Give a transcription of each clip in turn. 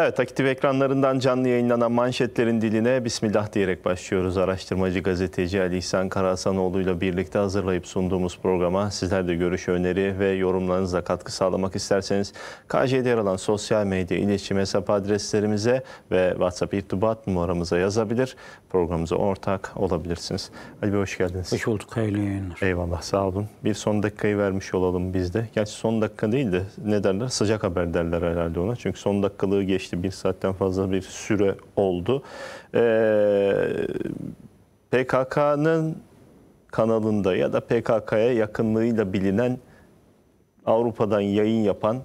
Evet, aktif ekranlarından canlı yayınlanan manşetlerin diline Bismillah diyerek başlıyoruz. Araştırmacı gazeteci Ali İhsan Karahasanoğlu ile birlikte hazırlayıp sunduğumuz programa sizler de görüş, öneri ve yorumlarınızla katkı sağlamak isterseniz KJ'de yer alan sosyal medya iletişim hesap adreslerimize ve WhatsApp irtibat numaramıza yazabilir. Programımıza ortak olabilirsiniz. Ali Bey hoş geldiniz. Hoş bulduk, hayırlı yayınlar. Eyvallah, sağ olun. Bir son dakikayı vermiş olalım biz de. Gerçi son dakika değil de ne derler? Sıcak haber derler herhalde ona. Çünkü son dakikalığı geçti geçti. Bir saatten fazla bir süre oldu. Ee, PKK'nın kanalında ya da PKK'ya yakınlığıyla bilinen Avrupa'dan yayın yapan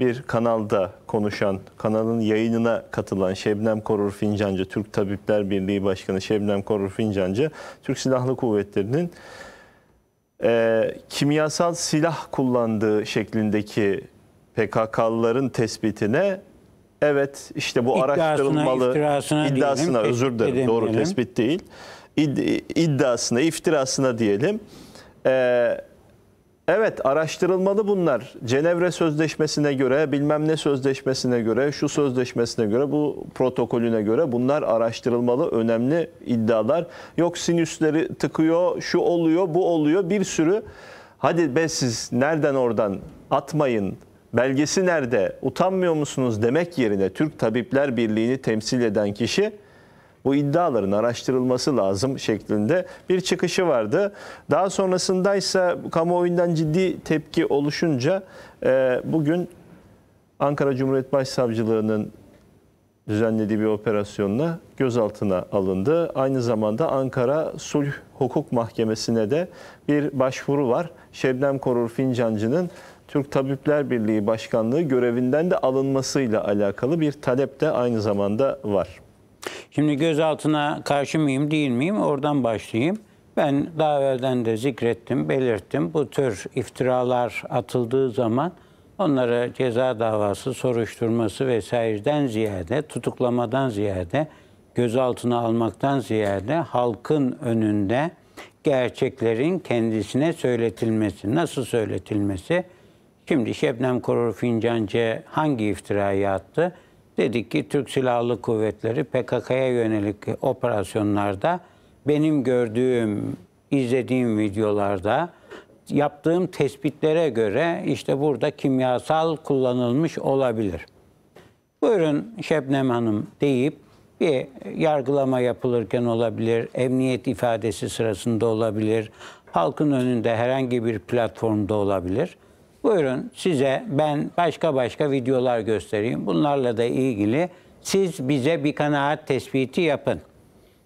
bir kanalda konuşan, kanalın yayınına katılan Şebnem Korur Fincancı, Türk Tabipler Birliği Başkanı Şebnem Korur Fincancı, Türk Silahlı Kuvvetleri'nin e, kimyasal silah kullandığı şeklindeki PKK'lıların tespitine evet işte bu iddiasına, araştırılmalı iddiasına, iddiasına diyelim, özür dilerim doğru tespit değil İd, iddiasına iftirasına diyelim ee, evet araştırılmalı bunlar Cenevre Sözleşmesi'ne göre bilmem ne sözleşmesine göre şu sözleşmesine göre bu protokolüne göre bunlar araştırılmalı önemli iddialar yok sinüsleri tıkıyor şu oluyor bu oluyor bir sürü hadi be siz nereden oradan atmayın belgesi nerede, utanmıyor musunuz demek yerine Türk Tabipler Birliği'ni temsil eden kişi bu iddiaların araştırılması lazım şeklinde bir çıkışı vardı. Daha sonrasındaysa kamuoyundan ciddi tepki oluşunca e, bugün Ankara Cumhuriyet Başsavcılığı'nın düzenlediği bir operasyonla gözaltına alındı. Aynı zamanda Ankara Sulh Hukuk Mahkemesi'ne de bir başvuru var. Şebnem Korur Fincancı'nın Türk Tabipler Birliği Başkanlığı görevinden de alınmasıyla alakalı bir talep de aynı zamanda var. Şimdi gözaltına karşı mıyım değil miyim oradan başlayayım. Ben daha evvelden de zikrettim, belirttim. Bu tür iftiralar atıldığı zaman onlara ceza davası, soruşturması vesaireden ziyade, tutuklamadan ziyade, gözaltına almaktan ziyade halkın önünde gerçeklerin kendisine söyletilmesi, nasıl söyletilmesi, Şimdi Şebnem Korur Fincancı hangi iftirayı attı? Dedik ki Türk Silahlı Kuvvetleri PKK'ya yönelik operasyonlarda benim gördüğüm, izlediğim videolarda yaptığım tespitlere göre işte burada kimyasal kullanılmış olabilir. Buyurun Şebnem Hanım deyip bir yargılama yapılırken olabilir, emniyet ifadesi sırasında olabilir, halkın önünde herhangi bir platformda olabilir. Buyurun size ben başka başka videolar göstereyim. Bunlarla da ilgili siz bize bir kanaat tespiti yapın.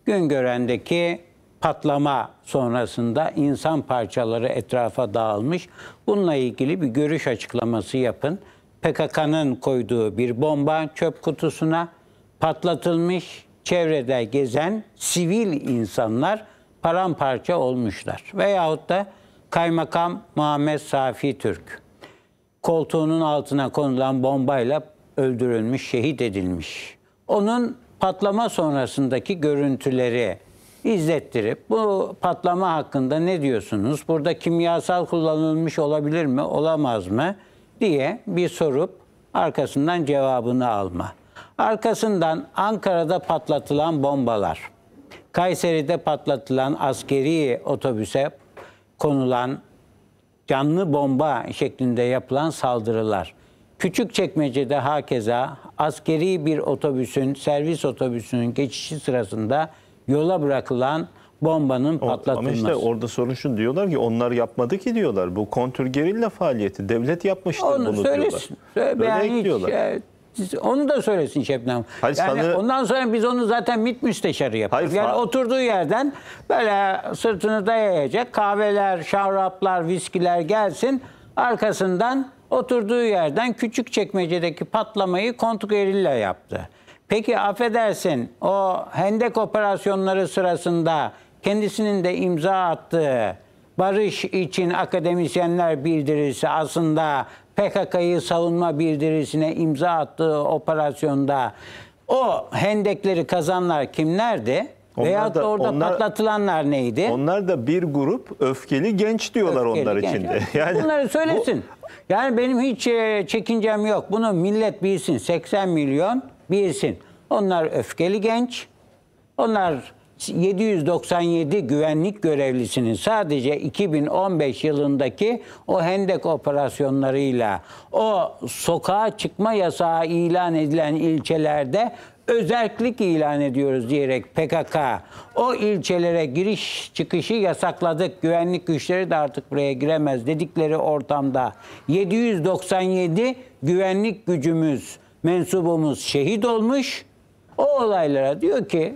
Güngören'deki patlama sonrasında insan parçaları etrafa dağılmış. Bununla ilgili bir görüş açıklaması yapın. PKK'nın koyduğu bir bomba çöp kutusuna patlatılmış. Çevrede gezen sivil insanlar paramparça olmuşlar. Veyahut da Kaymakam Muhammed Safi Türk koltuğunun altına konulan bombayla öldürülmüş, şehit edilmiş. Onun patlama sonrasındaki görüntüleri izlettirip bu patlama hakkında ne diyorsunuz? Burada kimyasal kullanılmış olabilir mi, olamaz mı diye bir sorup arkasından cevabını alma. Arkasından Ankara'da patlatılan bombalar, Kayseri'de patlatılan askeri otobüse konulan canlı bomba şeklinde yapılan saldırılar. Küçük çekmecede hakeza askeri bir otobüsün, servis otobüsünün geçişi sırasında yola bırakılan bombanın patlatılması. Ama işte orada sorun şu diyorlar ki onlar yapmadı ki diyorlar. Bu kontür gerilla faaliyeti devlet yapmıştır Onu bunu söylesin. diyorlar. Böyle yani hiç, diyorlar. Onu da söylesin Şebnem. Hayır, yani sanı... ondan sonra biz onu zaten MİT müsteşarı yaparız. Hayır, yani fa... oturduğu yerden böyle sırtını dayayacak kahveler, şaraplar, viskiler gelsin. Arkasından oturduğu yerden küçük çekmecedeki patlamayı kontrgerilla yaptı. Peki affedersin o hendek operasyonları sırasında kendisinin de imza attığı barış için akademisyenler bildirisi aslında PKK'yı savunma bildirisine imza attığı operasyonda o hendekleri kazanlar kimlerdi? Onlar da, orada onlar, patlatılanlar neydi? Onlar da bir grup öfkeli genç diyorlar öfkeli onlar genç. içinde. Yani Bunları söylesin. Bu... Yani benim hiç e, çekincem yok. Bunu millet bilsin. 80 milyon bilsin. Onlar öfkeli genç. Onlar 797 güvenlik görevlisinin sadece 2015 yılındaki o hendek operasyonlarıyla o sokağa çıkma yasağı ilan edilen ilçelerde özellik ilan ediyoruz diyerek PKK o ilçelere giriş çıkışı yasakladık. Güvenlik güçleri de artık buraya giremez dedikleri ortamda 797 güvenlik gücümüz mensubumuz şehit olmuş. O olaylara diyor ki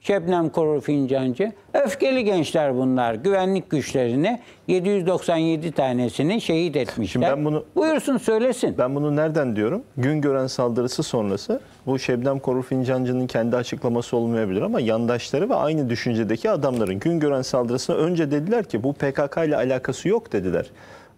Şebnem Korur Fincancı. Öfkeli gençler bunlar. Güvenlik güçlerini 797 tanesini şehit etmişler. Şimdi ben bunu, Buyursun söylesin. Ben bunu nereden diyorum? Gün gören saldırısı sonrası bu Şebnem Korur Fincancı'nın kendi açıklaması olmayabilir ama yandaşları ve aynı düşüncedeki adamların gün gören saldırısına önce dediler ki bu PKK ile alakası yok dediler.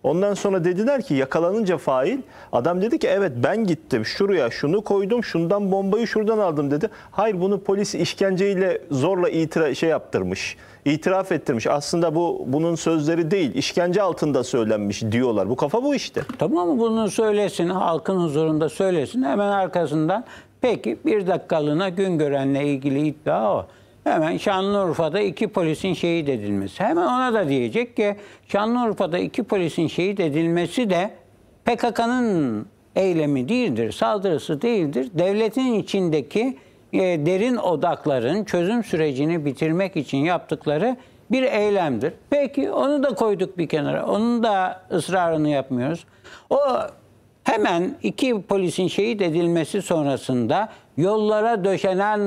Ondan sonra dediler ki yakalanınca fail adam dedi ki evet ben gittim şuraya şunu koydum şundan bombayı şuradan aldım dedi. Hayır bunu polis işkenceyle zorla itira şey yaptırmış. itiraf ettirmiş. Aslında bu bunun sözleri değil. işkence altında söylenmiş diyorlar. Bu kafa bu işte. Tamam bunu söylesin halkın huzurunda söylesin. Hemen arkasından peki bir dakikalığına gün görenle ilgili iddia o. Hemen Şanlıurfa'da iki polisin şehit edilmesi. Hemen ona da diyecek ki Şanlıurfa'da iki polisin şehit edilmesi de PKK'nın eylemi değildir, saldırısı değildir. Devletin içindeki e, derin odakların çözüm sürecini bitirmek için yaptıkları bir eylemdir. Peki onu da koyduk bir kenara. Onun da ısrarını yapmıyoruz. O Hemen iki polisin şehit edilmesi sonrasında yollara döşenen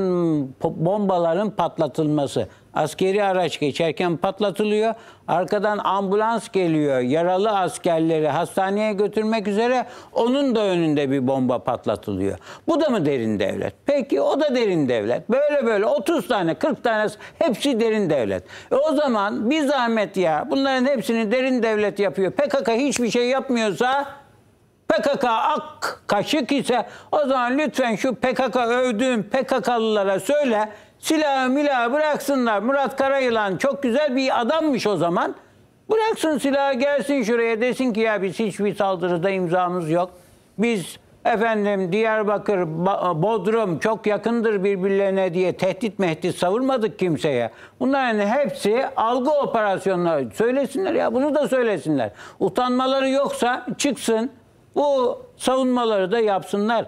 bombaların patlatılması. Askeri araç geçerken patlatılıyor. Arkadan ambulans geliyor. Yaralı askerleri hastaneye götürmek üzere onun da önünde bir bomba patlatılıyor. Bu da mı derin devlet? Peki o da derin devlet. Böyle böyle 30 tane 40 tane hepsi derin devlet. E o zaman bir zahmet ya bunların hepsini derin devlet yapıyor. PKK hiçbir şey yapmıyorsa PKK ak kaşık ise o zaman lütfen şu PKK övdüğün PKK'lılara söyle silahı milahı bıraksınlar. Murat Karayılan çok güzel bir adammış o zaman. Bıraksın silahı gelsin şuraya desin ki ya biz hiçbir saldırıda imzamız yok. Biz efendim Diyarbakır, Bodrum çok yakındır birbirlerine diye tehdit mehdit savurmadık kimseye. Bunların hepsi algı operasyonları. Söylesinler ya bunu da söylesinler. Utanmaları yoksa çıksın o savunmaları da yapsınlar.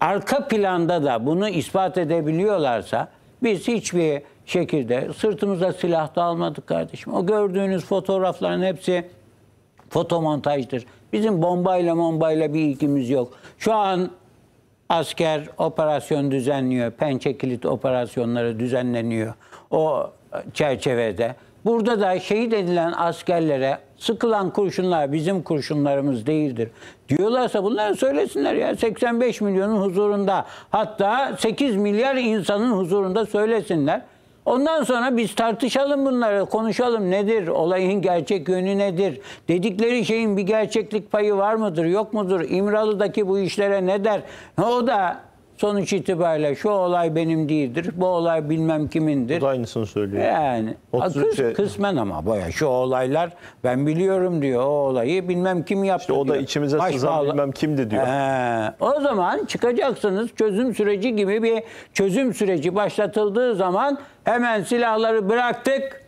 Arka planda da bunu ispat edebiliyorlarsa biz hiçbir şekilde sırtımıza silah da almadık kardeşim. O gördüğünüz fotoğrafların hepsi fotomontajdır. Bizim bombayla bombayla bir ilgimiz yok. Şu an asker operasyon düzenliyor. Pençe kilit operasyonları düzenleniyor. O çerçevede Burada da şehit edilen askerlere sıkılan kurşunlar bizim kurşunlarımız değildir. Diyorlarsa bunları söylesinler ya. 85 milyonun huzurunda hatta 8 milyar insanın huzurunda söylesinler. Ondan sonra biz tartışalım bunları, konuşalım nedir, olayın gerçek yönü nedir, dedikleri şeyin bir gerçeklik payı var mıdır, yok mudur, İmralı'daki bu işlere ne der, o da Sonuç itibariyle şu olay benim değildir, bu olay bilmem kimindir. Bu da aynısını söylüyor. Yani kıs, kısmen ama baya şu olaylar ben biliyorum diyor o olayı bilmem kim yaptı işte o diyor. da içimize Baş sızan bağla... bilmem kimdi diyor. Ee, o zaman çıkacaksınız çözüm süreci gibi bir çözüm süreci başlatıldığı zaman hemen silahları bıraktık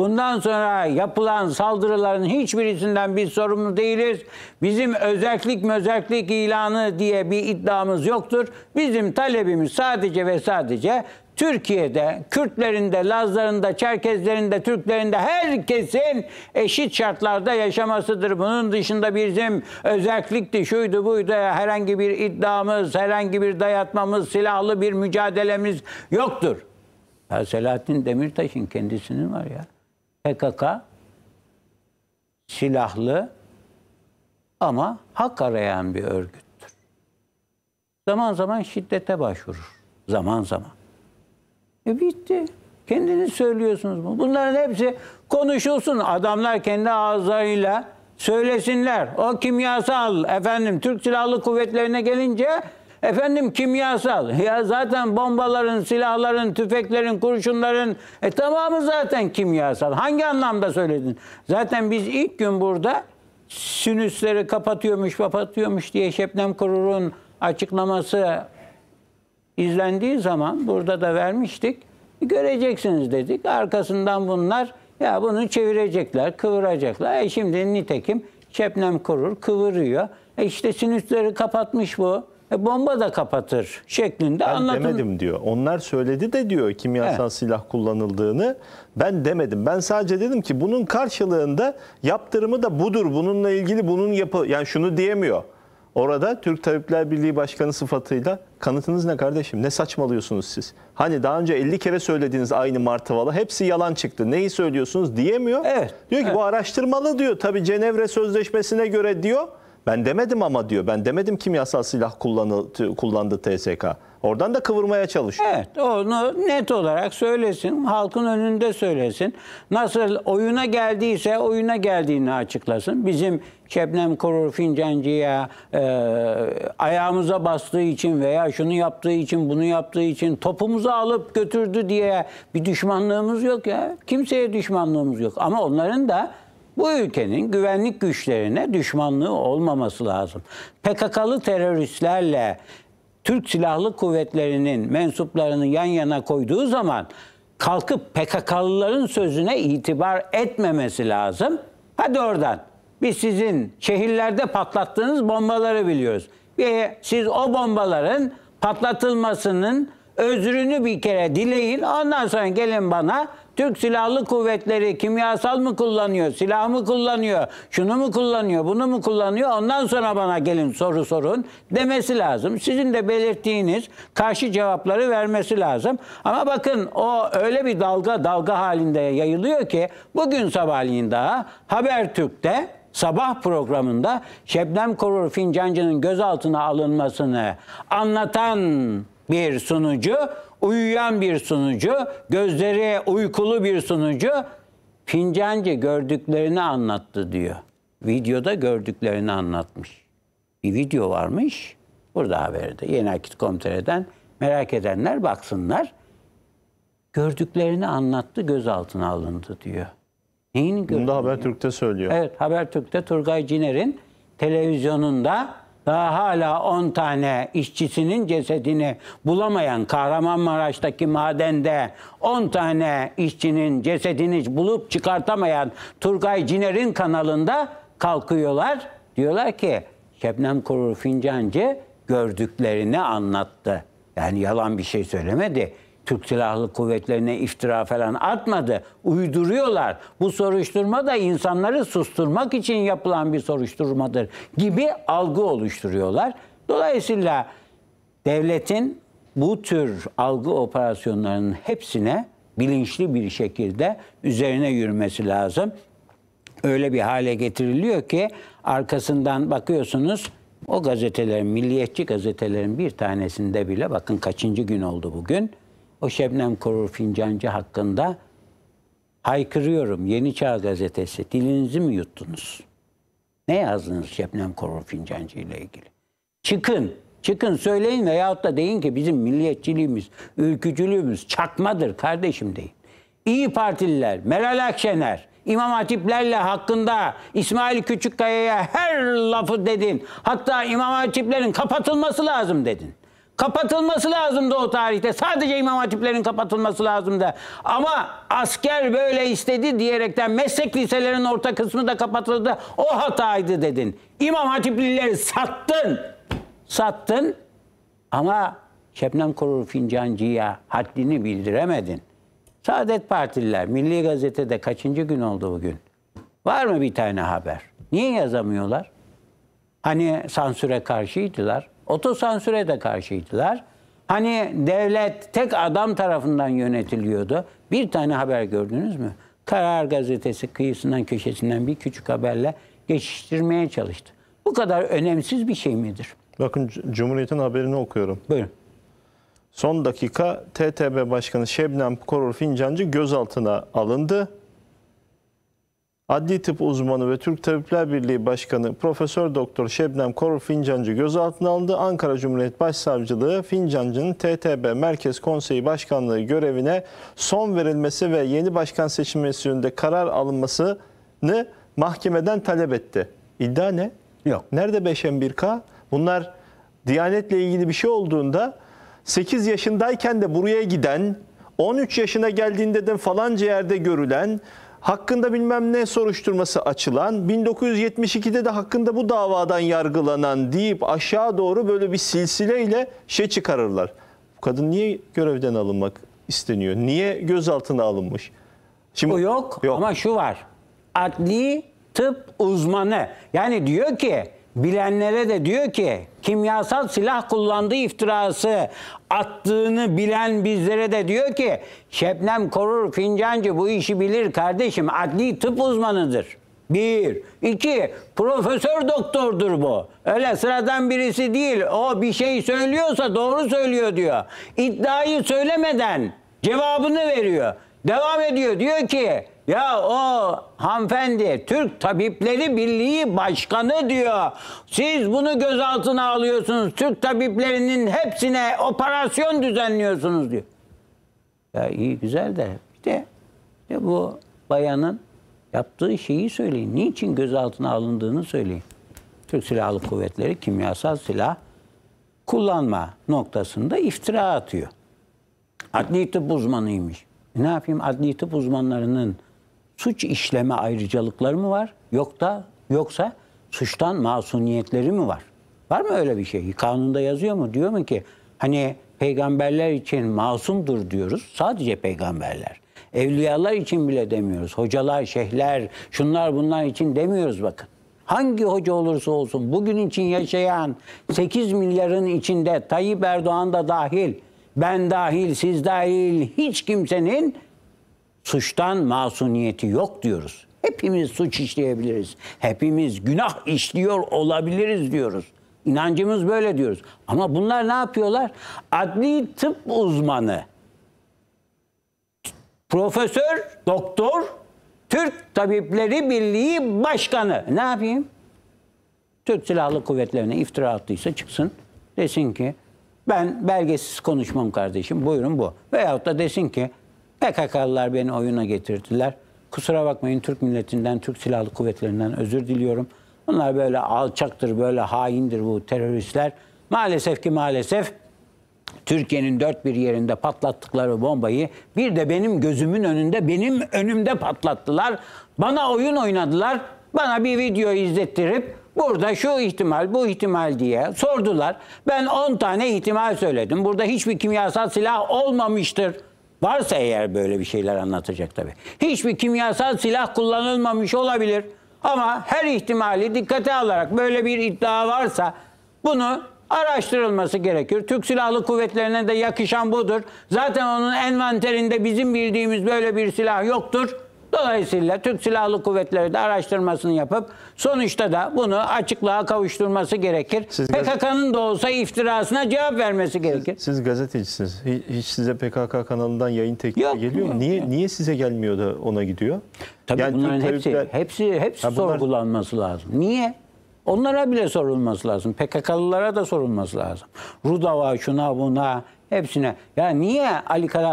Bundan sonra yapılan saldırıların hiçbirisinden biz sorumlu değiliz. Bizim özellik mözerklik ilanı diye bir iddiamız yoktur. Bizim talebimiz sadece ve sadece Türkiye'de, Kürtlerinde, Lazlarında, Çerkezlerinde, Türklerinde herkesin eşit şartlarda yaşamasıdır. Bunun dışında bizim özellikti, şuydu buydu herhangi bir iddiamız, herhangi bir dayatmamız, silahlı bir mücadelemiz yoktur. Ya Selahattin Demirtaş'ın kendisinin var ya. PKK silahlı ama hak arayan bir örgüttür. Zaman zaman şiddete başvurur. Zaman zaman. E bitti. Kendiniz söylüyorsunuz bunu. Bunların hepsi konuşulsun. Adamlar kendi ağızlarıyla söylesinler. O kimyasal efendim Türk Silahlı Kuvvetlerine gelince Efendim kimyasal. Ya zaten bombaların, silahların, tüfeklerin, kurşunların e tamamı zaten kimyasal. Hangi anlamda söyledin? Zaten biz ilk gün burada sinüsleri kapatıyormuş, kapatıyormuş diye Şebnem Kurur'un açıklaması izlendiği zaman burada da vermiştik. Göreceksiniz dedik. Arkasından bunlar ya bunu çevirecekler, kıvıracaklar. E şimdi nitekim Şebnem Kurur kıvırıyor. E işte sinüsleri kapatmış bu. E, bomba da kapatır şeklinde ben anlatım. demedim diyor. Onlar söyledi de diyor kimyasal evet. silah kullanıldığını. Ben demedim. Ben sadece dedim ki bunun karşılığında yaptırımı da budur. Bununla ilgili bunun yapı yani şunu diyemiyor. Orada Türk Tabipler Birliği Başkanı sıfatıyla kanıtınız ne kardeşim? Ne saçmalıyorsunuz siz? Hani daha önce 50 kere söylediğiniz aynı martıvalı hepsi yalan çıktı. Neyi söylüyorsunuz diyemiyor. Evet. Diyor ki evet. bu araştırmalı diyor. Tabii Cenevre Sözleşmesi'ne göre diyor ben demedim ama diyor. Ben demedim kimyasal silah kullanı, kullandı TSK. Oradan da kıvırmaya çalışıyor. Evet onu net olarak söylesin. Halkın önünde söylesin. Nasıl oyuna geldiyse oyuna geldiğini açıklasın. Bizim Şebnem Korur Fincancı'ya e, ayağımıza bastığı için veya şunu yaptığı için bunu yaptığı için topumuzu alıp götürdü diye bir düşmanlığımız yok ya. Kimseye düşmanlığımız yok. Ama onların da bu ülkenin güvenlik güçlerine düşmanlığı olmaması lazım. PKK'lı teröristlerle Türk Silahlı Kuvvetleri'nin mensuplarını yan yana koyduğu zaman kalkıp PKK'lıların sözüne itibar etmemesi lazım. Hadi oradan. Biz sizin şehirlerde patlattığınız bombaları biliyoruz. Ve siz o bombaların patlatılmasının özrünü bir kere dileyin. Ondan sonra gelin bana Türk Silahlı Kuvvetleri kimyasal mı kullanıyor, silah mı kullanıyor, şunu mu kullanıyor, bunu mu kullanıyor ondan sonra bana gelin soru sorun demesi lazım. Sizin de belirttiğiniz karşı cevapları vermesi lazım. Ama bakın o öyle bir dalga dalga halinde yayılıyor ki bugün sabahleyin daha Habertürk'te sabah programında Şebnem Korur Fincancı'nın gözaltına alınmasını anlatan bir sunucu, uyuyan bir sunucu, gözleri uykulu bir sunucu Fincancı gördüklerini anlattı diyor. Videoda gördüklerini anlatmış. Bir video varmış. Burada haberde. Yeni Akit Komitere'den merak edenler baksınlar. Gördüklerini anlattı, gözaltına alındı diyor. Neyin Bunu da Habertürk'te söylüyor. Evet, Habertürk'te Turgay Ciner'in televizyonunda daha hala 10 tane işçisinin cesedini bulamayan Kahramanmaraş'taki madende 10 tane işçinin cesedini bulup çıkartamayan Turgay Ciner'in kanalında kalkıyorlar. Diyorlar ki Şebnem Korur Fincancı gördüklerini anlattı. Yani yalan bir şey söylemedi Türk Silahlı Kuvvetlerine iftira falan atmadı. Uyduruyorlar. Bu soruşturma da insanları susturmak için yapılan bir soruşturmadır gibi algı oluşturuyorlar. Dolayısıyla devletin bu tür algı operasyonlarının hepsine bilinçli bir şekilde üzerine yürümesi lazım. Öyle bir hale getiriliyor ki arkasından bakıyorsunuz o gazetelerin, milliyetçi gazetelerin bir tanesinde bile bakın kaçıncı gün oldu bugün o Şebnem Korur Fincancı hakkında haykırıyorum Yeni Çağ Gazetesi dilinizi mi yuttunuz? Ne yazdınız Şebnem Korur Fincancı ile ilgili? Çıkın, çıkın söyleyin veyahut da deyin ki bizim milliyetçiliğimiz, ülkücülüğümüz çakmadır kardeşim deyin. İyi Partililer, Meral Akşener, İmam Hatiplerle hakkında İsmail Küçükkaya'ya her lafı dedin. Hatta İmam Hatiplerin kapatılması lazım dedin. Kapatılması lazımdı o tarihte. Sadece imam hatiplerin kapatılması lazımdı. Ama asker böyle istedi diyerekten meslek liselerinin orta kısmı da kapatıldı. O hataydı dedin. İmam hatiplileri sattın. Sattın ama Şebnem Korur Fincancı'ya haddini bildiremedin. Saadet Partililer, Milli Gazete'de kaçıncı gün oldu bugün? Var mı bir tane haber? Niye yazamıyorlar? Hani sansüre karşıydılar. Otosansüre de karşıydılar. Hani devlet tek adam tarafından yönetiliyordu. Bir tane haber gördünüz mü? Karar gazetesi kıyısından köşesinden bir küçük haberle geçiştirmeye çalıştı. Bu kadar önemsiz bir şey midir? Bakın Cumhuriyet'in haberini okuyorum. Buyurun. Son dakika TTB Başkanı Şebnem Korur Fincancı gözaltına alındı. Adli Tıp Uzmanı ve Türk Tabipler Birliği Başkanı Profesör Doktor Şebnem Korur Fincancı gözaltına alındı. Ankara Cumhuriyet Başsavcılığı Fincancı'nın TTB Merkez Konseyi Başkanlığı görevine son verilmesi ve yeni başkan seçilmesi yönünde karar alınmasını mahkemeden talep etti. İddia ne? Yok. Nerede 5M1K? Bunlar Diyanetle ilgili bir şey olduğunda 8 yaşındayken de buraya giden 13 yaşına geldiğinde de falanca yerde görülen, hakkında bilmem ne soruşturması açılan, 1972'de de hakkında bu davadan yargılanan deyip aşağı doğru böyle bir silsileyle şey çıkarırlar. Bu kadın niye görevden alınmak isteniyor? Niye gözaltına alınmış? Şimdi, yok, yok ama şu var. Adli tıp uzmanı. Yani diyor ki bilenlere de diyor ki kimyasal silah kullandığı iftirası attığını bilen bizlere de diyor ki Şebnem Korur Fincancı bu işi bilir kardeşim adli tıp uzmanıdır. Bir. iki Profesör doktordur bu. Öyle sıradan birisi değil. O bir şey söylüyorsa doğru söylüyor diyor. İddiayı söylemeden cevabını veriyor. Devam ediyor. Diyor ki ya o hanımefendi Türk Tabipleri Birliği Başkanı diyor. Siz bunu gözaltına alıyorsunuz. Türk tabiplerinin hepsine operasyon düzenliyorsunuz diyor. Ya iyi güzel de bir de, de bu bayanın yaptığı şeyi söyleyin. Niçin gözaltına alındığını söyleyin. Türk Silahlı Kuvvetleri kimyasal silah kullanma noktasında iftira atıyor. Adli tıp uzmanıymış. E ne yapayım adli tıp uzmanlarının suç işleme ayrıcalıkları mı var? Yok da yoksa suçtan masumiyetleri mi var? Var mı öyle bir şey? Kanunda yazıyor mu? Diyor mu ki hani peygamberler için masumdur diyoruz. Sadece peygamberler. Evliyalar için bile demiyoruz. Hocalar, şeyhler, şunlar bunlar için demiyoruz bakın. Hangi hoca olursa olsun bugün için yaşayan 8 milyarın içinde Tayyip Erdoğan da dahil, ben dahil, siz dahil hiç kimsenin Suçtan masumiyeti yok diyoruz. Hepimiz suç işleyebiliriz. Hepimiz günah işliyor olabiliriz diyoruz. İnancımız böyle diyoruz. Ama bunlar ne yapıyorlar? Adli tıp uzmanı, profesör, doktor, Türk Tabipleri Birliği Başkanı. E, ne yapayım? Türk Silahlı Kuvvetlerine iftira attıysa çıksın. Desin ki ben belgesiz konuşmam kardeşim buyurun bu. Veyahut da desin ki PKK'lılar beni oyuna getirdiler. Kusura bakmayın Türk milletinden, Türk Silahlı Kuvvetlerinden özür diliyorum. Bunlar böyle alçaktır, böyle haindir bu teröristler. Maalesef ki maalesef Türkiye'nin dört bir yerinde patlattıkları bombayı bir de benim gözümün önünde, benim önümde patlattılar. Bana oyun oynadılar. Bana bir video izlettirip burada şu ihtimal, bu ihtimal diye sordular. Ben 10 tane ihtimal söyledim. Burada hiçbir kimyasal silah olmamıştır Varsa eğer böyle bir şeyler anlatacak tabii. Hiçbir kimyasal silah kullanılmamış olabilir. Ama her ihtimali dikkate alarak böyle bir iddia varsa bunu araştırılması gerekir. Türk Silahlı Kuvvetlerine de yakışan budur. Zaten onun envanterinde bizim bildiğimiz böyle bir silah yoktur. Dolayısıyla Türk Silahlı Kuvvetleri de araştırmasını yapıp sonuçta da bunu açıklığa kavuşturması gerekir. PKK'nın da olsa iftirasına cevap vermesi gerekir. Siz, siz gazetecisiniz. Hiç, hiç size PKK kanalından yayın teklifi yok, geliyor mu? Niye niye size gelmiyor da ona gidiyor? Tabii yani bunların hepsi tarifler... hepsi hepsi bunlar... sorgulanması lazım. Niye? Onlara bile sorulması lazım. PKK'lılara da sorulması lazım. Rudava şuna buna Hepsine. Ya niye Ali Kara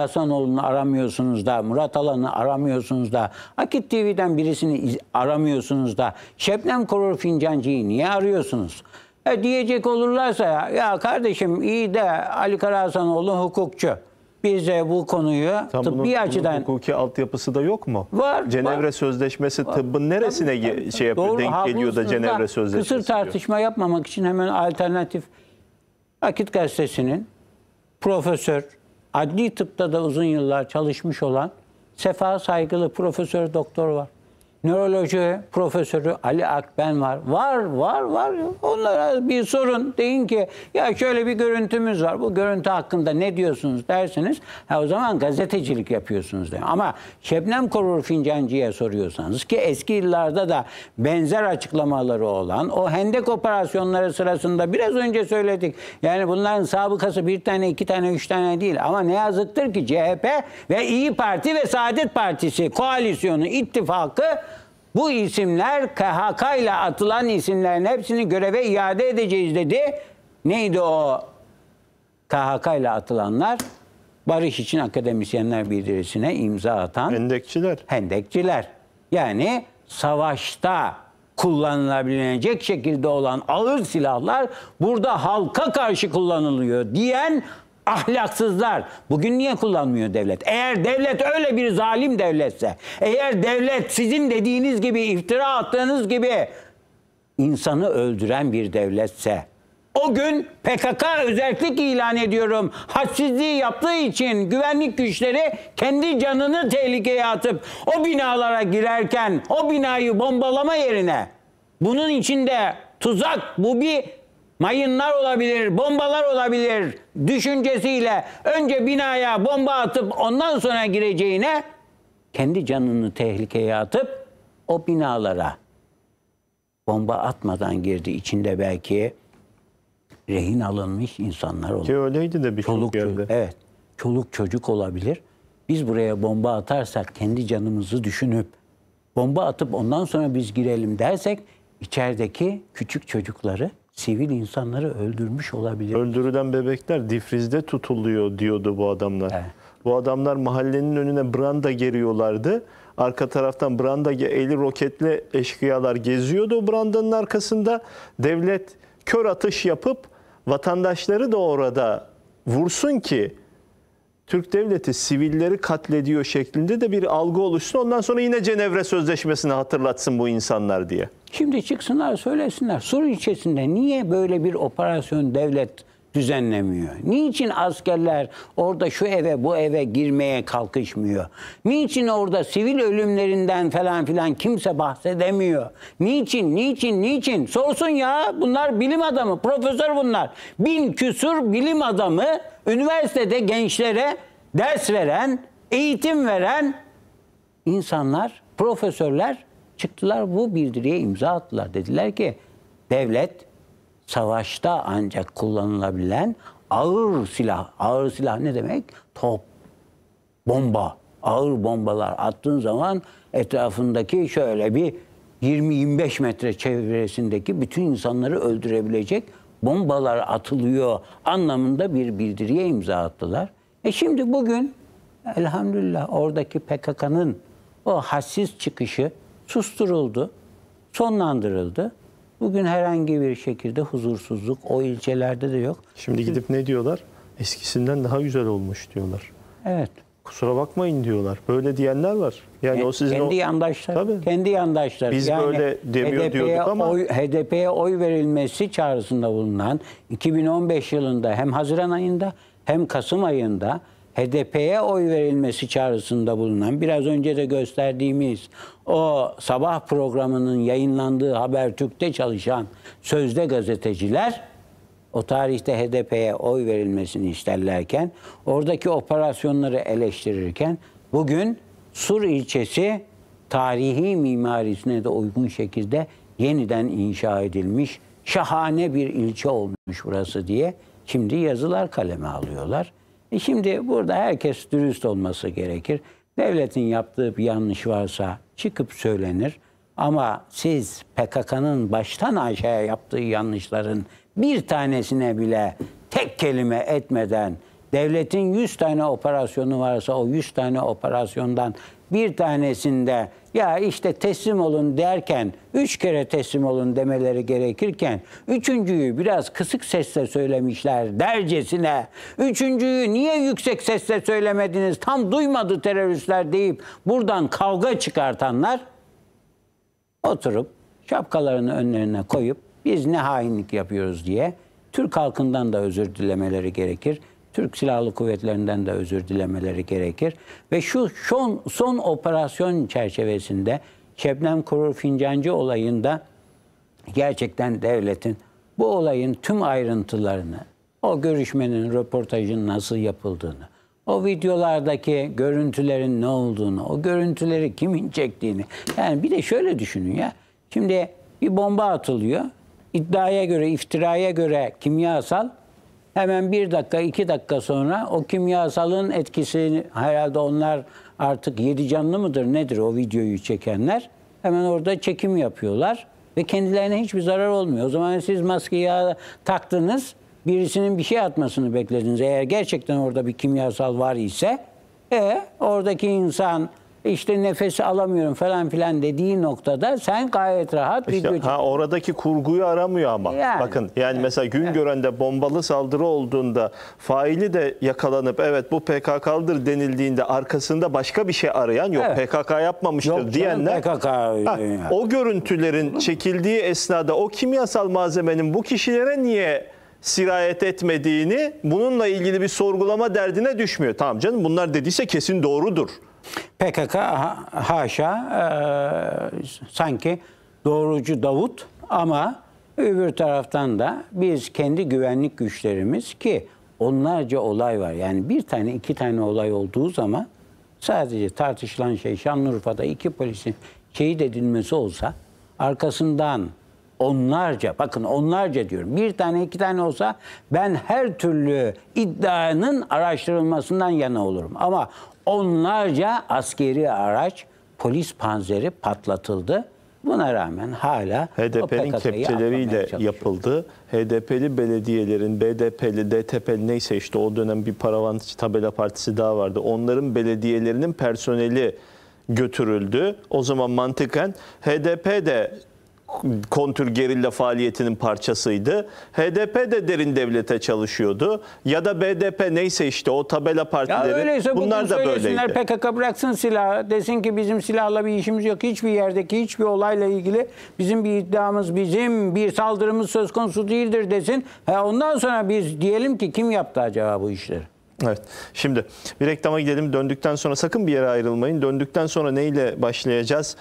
aramıyorsunuz da, Murat Alan'ı aramıyorsunuz da, Akit TV'den birisini aramıyorsunuz da, Şebnem Korur Fincancı'yı niye arıyorsunuz? E diyecek olurlarsa ya, ya kardeşim iyi de Ali Kara hukukçu bize bu konuyu Tam tıbbi bunun, açıdan... Bunun hukuki altyapısı da yok mu? Var. Cenevre var, Sözleşmesi var, tıbbın neresine tabii, tabii, şey yapıyor, doğru, denk geliyor da Cenevre Sözleşmesi Kısır tartışma diyor. yapmamak için hemen alternatif Akit Gazetesi'nin profesör, adli tıpta da uzun yıllar çalışmış olan Sefa Saygılı Profesör Doktor var nöroloji profesörü Ali Akben var. Var, var, var. Onlara bir sorun. Deyin ki ya şöyle bir görüntümüz var. Bu görüntü hakkında ne diyorsunuz derseniz ha o zaman gazetecilik yapıyorsunuz deyin. Ama Şebnem Korur Fincancı'ya soruyorsanız ki eski yıllarda da benzer açıklamaları olan o hendek operasyonları sırasında biraz önce söyledik. Yani bunların sabıkası bir tane, iki tane, üç tane değil. Ama ne yazıktır ki CHP ve İyi Parti ve Saadet Partisi koalisyonu ittifakı bu isimler KHK ile atılan isimlerin hepsini göreve iade edeceğiz dedi. Neydi o KHK ile atılanlar? Barış için akademisyenler bildirisine imza atan hendekçiler. Hendekçiler. Yani savaşta kullanılabilecek şekilde olan ağır silahlar burada halka karşı kullanılıyor diyen ahlaksızlar. Bugün niye kullanmıyor devlet? Eğer devlet öyle bir zalim devletse, eğer devlet sizin dediğiniz gibi, iftira attığınız gibi insanı öldüren bir devletse, o gün PKK özellik ilan ediyorum. Hadsizliği yaptığı için güvenlik güçleri kendi canını tehlikeye atıp o binalara girerken o binayı bombalama yerine bunun içinde tuzak bu bir mayınlar olabilir, bombalar olabilir düşüncesiyle önce binaya bomba atıp ondan sonra gireceğine kendi canını tehlikeye atıp o binalara bomba atmadan girdi. İçinde belki rehin alınmış insanlar olabilir. Ki öyleydi de birçok Çoluk, yerde. Evet. Çoluk çocuk olabilir. Biz buraya bomba atarsak kendi canımızı düşünüp bomba atıp ondan sonra biz girelim dersek içerideki küçük çocukları sivil insanları öldürmüş olabilir. Öldürülen bebekler difrizde tutuluyor diyordu bu adamlar. Evet. Bu adamlar mahallenin önüne branda geriyorlardı. Arka taraftan branda eli roketli eşkıyalar geziyordu o brandanın arkasında. Devlet kör atış yapıp vatandaşları da orada vursun ki Türk devleti sivilleri katlediyor şeklinde de bir algı oluşsun. Ondan sonra yine Cenevre Sözleşmesi'ni hatırlatsın bu insanlar diye. Şimdi çıksınlar söylesinler. Sur içerisinde niye böyle bir operasyon devlet düzenlemiyor? Niçin askerler orada şu eve bu eve girmeye kalkışmıyor? Niçin orada sivil ölümlerinden falan filan kimse bahsedemiyor? Niçin, niçin, niçin? Sorsun ya bunlar bilim adamı, profesör bunlar. Bin küsur bilim adamı üniversitede gençlere ders veren, eğitim veren insanlar, profesörler çıktılar bu bildiriye imza attılar. Dediler ki devlet savaşta ancak kullanılabilen ağır silah. Ağır silah ne demek? Top, bomba, ağır bombalar attığın zaman etrafındaki şöyle bir 20-25 metre çevresindeki bütün insanları öldürebilecek bombalar atılıyor anlamında bir bildiriye imza attılar. E şimdi bugün elhamdülillah oradaki PKK'nın o hassiz çıkışı susturuldu, sonlandırıldı. Bugün herhangi bir şekilde huzursuzluk o ilçelerde de yok. Şimdi gidip ne diyorlar? Eskisinden daha güzel olmuş diyorlar. Evet. Kusura bakmayın diyorlar. Böyle diyenler var. Yani e, o sizin kendi o... yandaşlar. Tabii. Kendi yandaşlar. Biz yani böyle demiyor HDP'ye diyorduk ama oy, HDP'ye oy verilmesi çağrısında bulunan 2015 yılında hem Haziran ayında hem Kasım ayında HDP'ye oy verilmesi çağrısında bulunan, biraz önce de gösterdiğimiz o sabah programının yayınlandığı Habertürk'te çalışan sözde gazeteciler o tarihte HDP'ye oy verilmesini isterlerken, oradaki operasyonları eleştirirken bugün Sur ilçesi tarihi mimarisine de uygun şekilde yeniden inşa edilmiş, şahane bir ilçe olmuş burası diye şimdi yazılar kaleme alıyorlar. E şimdi burada herkes dürüst olması gerekir. Devletin yaptığı bir yanlış varsa çıkıp söylenir. Ama siz PKK'nın baştan aşağıya yaptığı yanlışların bir tanesine bile tek kelime etmeden devletin 100 tane operasyonu varsa o 100 tane operasyondan bir tanesinde ya işte teslim olun derken üç kere teslim olun demeleri gerekirken üçüncüyü biraz kısık sesle söylemişler dercesine üçüncüyü niye yüksek sesle söylemediniz tam duymadı teröristler deyip buradan kavga çıkartanlar oturup şapkalarını önlerine koyup biz ne hainlik yapıyoruz diye Türk halkından da özür dilemeleri gerekir. Türk Silahlı Kuvvetlerinden de özür dilemeleri gerekir. Ve şu son, son operasyon çerçevesinde Çebnem Kurur Fincancı olayında gerçekten devletin bu olayın tüm ayrıntılarını, o görüşmenin röportajın nasıl yapıldığını, o videolardaki görüntülerin ne olduğunu, o görüntüleri kimin çektiğini. Yani bir de şöyle düşünün ya. Şimdi bir bomba atılıyor. İddiaya göre, iftiraya göre kimyasal Hemen bir dakika, iki dakika sonra o kimyasalın etkisini herhalde onlar artık yedi canlı mıdır nedir o videoyu çekenler. Hemen orada çekim yapıyorlar ve kendilerine hiçbir zarar olmuyor. O zaman siz maskeyi taktınız, birisinin bir şey atmasını beklediniz. Eğer gerçekten orada bir kimyasal var ise e, oradaki insan e işte nefesi alamıyorum falan filan dediği noktada sen gayet rahat işte, video Ha oradaki kurguyu aramıyor ama. Yani, Bakın yani, yani mesela Güngören'de evet. bombalı saldırı olduğunda faili de yakalanıp evet bu PKK'lıdır denildiğinde arkasında başka bir şey arayan yok evet. PKK yapmamıştır yok, diyenler. PKK ha, yani. E, o görüntülerin çekildiği esnada o kimyasal malzemenin bu kişilere niye sirayet etmediğini bununla ilgili bir sorgulama derdine düşmüyor. Tamam canım bunlar dediyse kesin doğrudur. PKK haşa e, sanki doğrucu Davut ama öbür taraftan da biz kendi güvenlik güçlerimiz ki onlarca olay var. Yani bir tane iki tane olay olduğu zaman sadece tartışılan şey Şanlıurfa'da iki polisin şehit edilmesi olsa arkasından onlarca bakın onlarca diyorum bir tane iki tane olsa ben her türlü iddianın araştırılmasından yana olurum. Ama onlarca askeri araç, polis panzeri patlatıldı. Buna rağmen hala HDP'nin kepçeleriyle yapıldı. HDP'li belediyelerin, BDP'li, DTP'li neyse işte o dönem bir paravan tabela partisi daha vardı. Onların belediyelerinin personeli götürüldü. O zaman mantıken HDP de kontür gerilla faaliyetinin parçasıydı. HDP de derin devlete çalışıyordu. Ya da BDP neyse işte o tabela partileri. Ya öyleyse bunlar da böyleydi. PKK bıraksın silahı. Desin ki bizim silahla bir işimiz yok. Hiçbir yerdeki hiçbir olayla ilgili bizim bir iddiamız, bizim bir saldırımız söz konusu değildir desin. Ha, ondan sonra biz diyelim ki kim yaptı acaba bu işleri? Evet. Şimdi bir reklama gidelim. Döndükten sonra sakın bir yere ayrılmayın. Döndükten sonra neyle başlayacağız?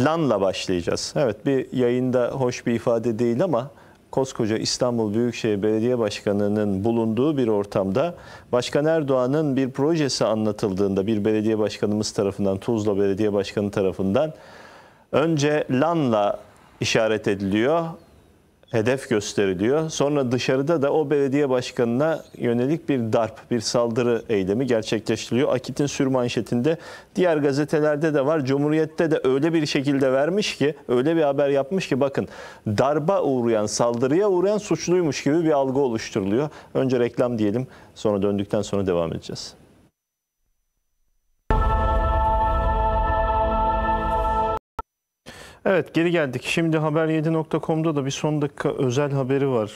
lanla başlayacağız. Evet bir yayında hoş bir ifade değil ama koskoca İstanbul Büyükşehir Belediye Başkanı'nın bulunduğu bir ortamda Başkan Erdoğan'ın bir projesi anlatıldığında bir belediye başkanımız tarafından Tuzla Belediye Başkanı tarafından önce lanla işaret ediliyor hedef gösteri diyor. Sonra dışarıda da o belediye başkanına yönelik bir darp, bir saldırı eylemi gerçekleştiriliyor. Akit'in sürmanşetinde diğer gazetelerde de var. Cumhuriyet'te de öyle bir şekilde vermiş ki, öyle bir haber yapmış ki bakın darba uğrayan, saldırıya uğrayan suçluymuş gibi bir algı oluşturuluyor. Önce reklam diyelim, sonra döndükten sonra devam edeceğiz. Evet geri geldik. Şimdi haber7.com'da da bir son dakika özel haberi var.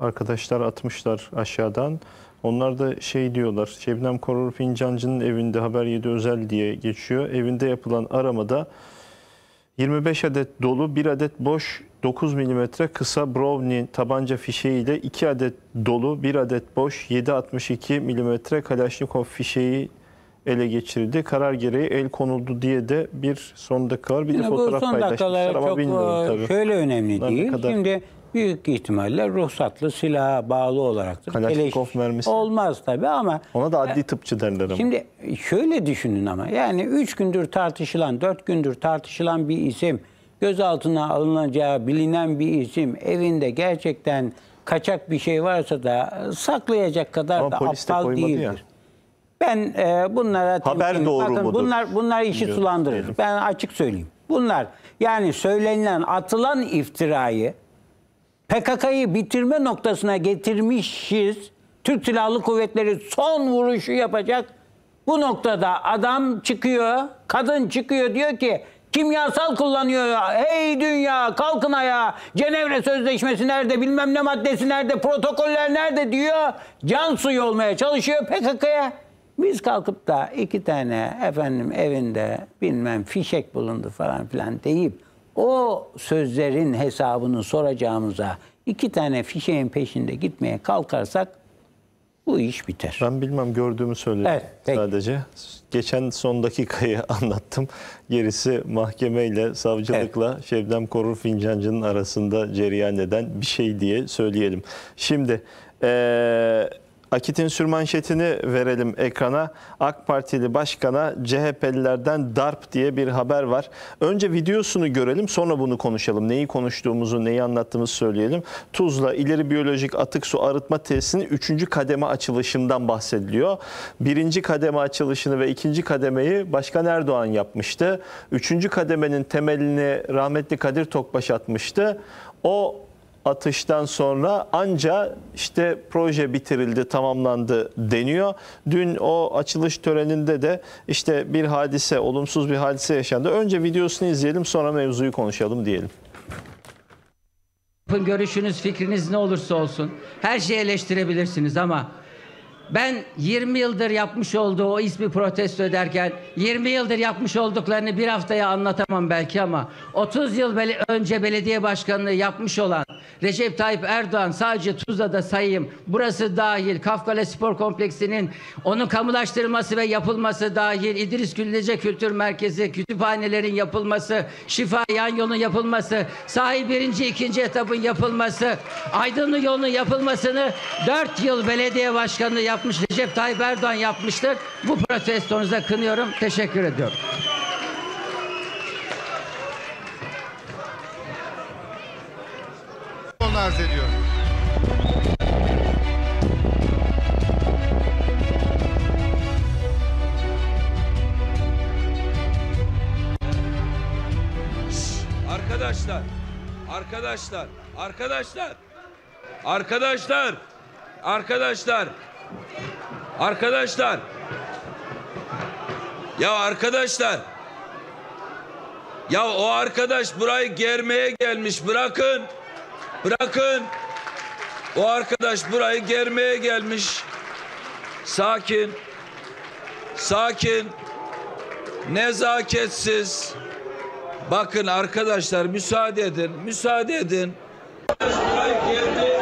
Arkadaşlar atmışlar aşağıdan. Onlar da şey diyorlar, Şebnem Korur Fincancı'nın evinde Haber 7 Özel diye geçiyor. Evinde yapılan aramada 25 adet dolu, 1 adet boş 9 mm kısa Browning tabanca fişeği ile 2 adet dolu, 1 adet boş 7.62 mm Kalashnikov fişeği ele geçirdi, Karar gereği el konuldu diye de bir son dakikalar bir Şimdi de fotoğraf son paylaşmışlar ama çok bilmiyorum e, tabii. Şöyle önemli Bunlar değil. Kadar... Şimdi büyük ihtimalle ruhsatlı silaha bağlı olaraktır. Kalaşnikov mermisi. Olmaz tabii ama. Ona da adli e, tıpçı derler ama. Şimdi şöyle düşünün ama yani 3 gündür tartışılan, 4 gündür tartışılan bir isim, gözaltına alınacağı bilinen bir isim, evinde gerçekten kaçak bir şey varsa da e, saklayacak kadar ama da aptal değildir. Ya. Ben e, bunlara haber doğru bakın, mudur? Bunlar bunlar işi Bilmiyorum. sulandırır. Ben açık söyleyeyim. Bunlar yani söylenilen atılan iftirayı PKK'yı bitirme noktasına getirmişiz. Türk Silahlı Kuvvetleri son vuruşu yapacak. Bu noktada adam çıkıyor, kadın çıkıyor diyor ki kimyasal kullanıyor Hey dünya kalkın ayağa. Cenevre Sözleşmesi nerede bilmem ne maddesi nerede protokoller nerede diyor. Can suyu olmaya çalışıyor PKK'ya. Biz kalkıp da iki tane efendim evinde bilmem fişek bulundu falan filan deyip o sözlerin hesabını soracağımıza iki tane fişeğin peşinde gitmeye kalkarsak bu iş biter. Ben bilmem gördüğümü söyledim evet, sadece. Geçen son dakikayı anlattım. Gerisi mahkemeyle, savcılıkla evet. Şevdem Korur Fincancı'nın arasında cereyan eden bir şey diye söyleyelim. Şimdi... Ee, Akit'in sürmanşetini verelim ekrana. AK Partili Başkan'a CHP'lilerden darp diye bir haber var. Önce videosunu görelim sonra bunu konuşalım. Neyi konuştuğumuzu, neyi anlattığımızı söyleyelim. Tuzla ileri biyolojik atık su arıtma tesisinin 3. kademe açılışından bahsediliyor. 1. kademe açılışını ve 2. kademeyi Başkan Erdoğan yapmıştı. 3. kademenin temelini rahmetli Kadir Tokbaş atmıştı. O atıştan sonra anca işte proje bitirildi, tamamlandı deniyor. Dün o açılış töreninde de işte bir hadise, olumsuz bir hadise yaşandı. Önce videosunu izleyelim sonra mevzuyu konuşalım diyelim. Görüşünüz, fikriniz ne olursa olsun her şeyi eleştirebilirsiniz ama ben 20 yıldır yapmış olduğu o ismi protesto ederken 20 yıldır yapmış olduklarını bir haftaya anlatamam belki ama 30 yıl önce belediye başkanlığı yapmış olan Recep Tayyip Erdoğan sadece Tuzla'da sayayım burası dahil Kafkale Spor Kompleksi'nin onun kamulaştırılması ve yapılması dahil İdris Güllece Kültür Merkezi kütüphanelerin yapılması Şifa Yan Yolun yapılması sahil birinci ikinci etapın yapılması Aydınlı Yolun yapılmasını 4 yıl belediye başkanlığı yap yapmış, Recep Tayyip Erdoğan yapmıştır. Bu protestonuza kınıyorum. Teşekkür ediyorum. Onu arz ediyorum. Arkadaşlar, arkadaşlar, arkadaşlar, arkadaşlar, arkadaşlar, Arkadaşlar. Ya arkadaşlar. Ya o arkadaş burayı germeye gelmiş. Bırakın. Bırakın. O arkadaş burayı germeye gelmiş. Sakin. Sakin. Nezaketsiz. Bakın arkadaşlar müsaade edin. Müsaade edin. Bırakın.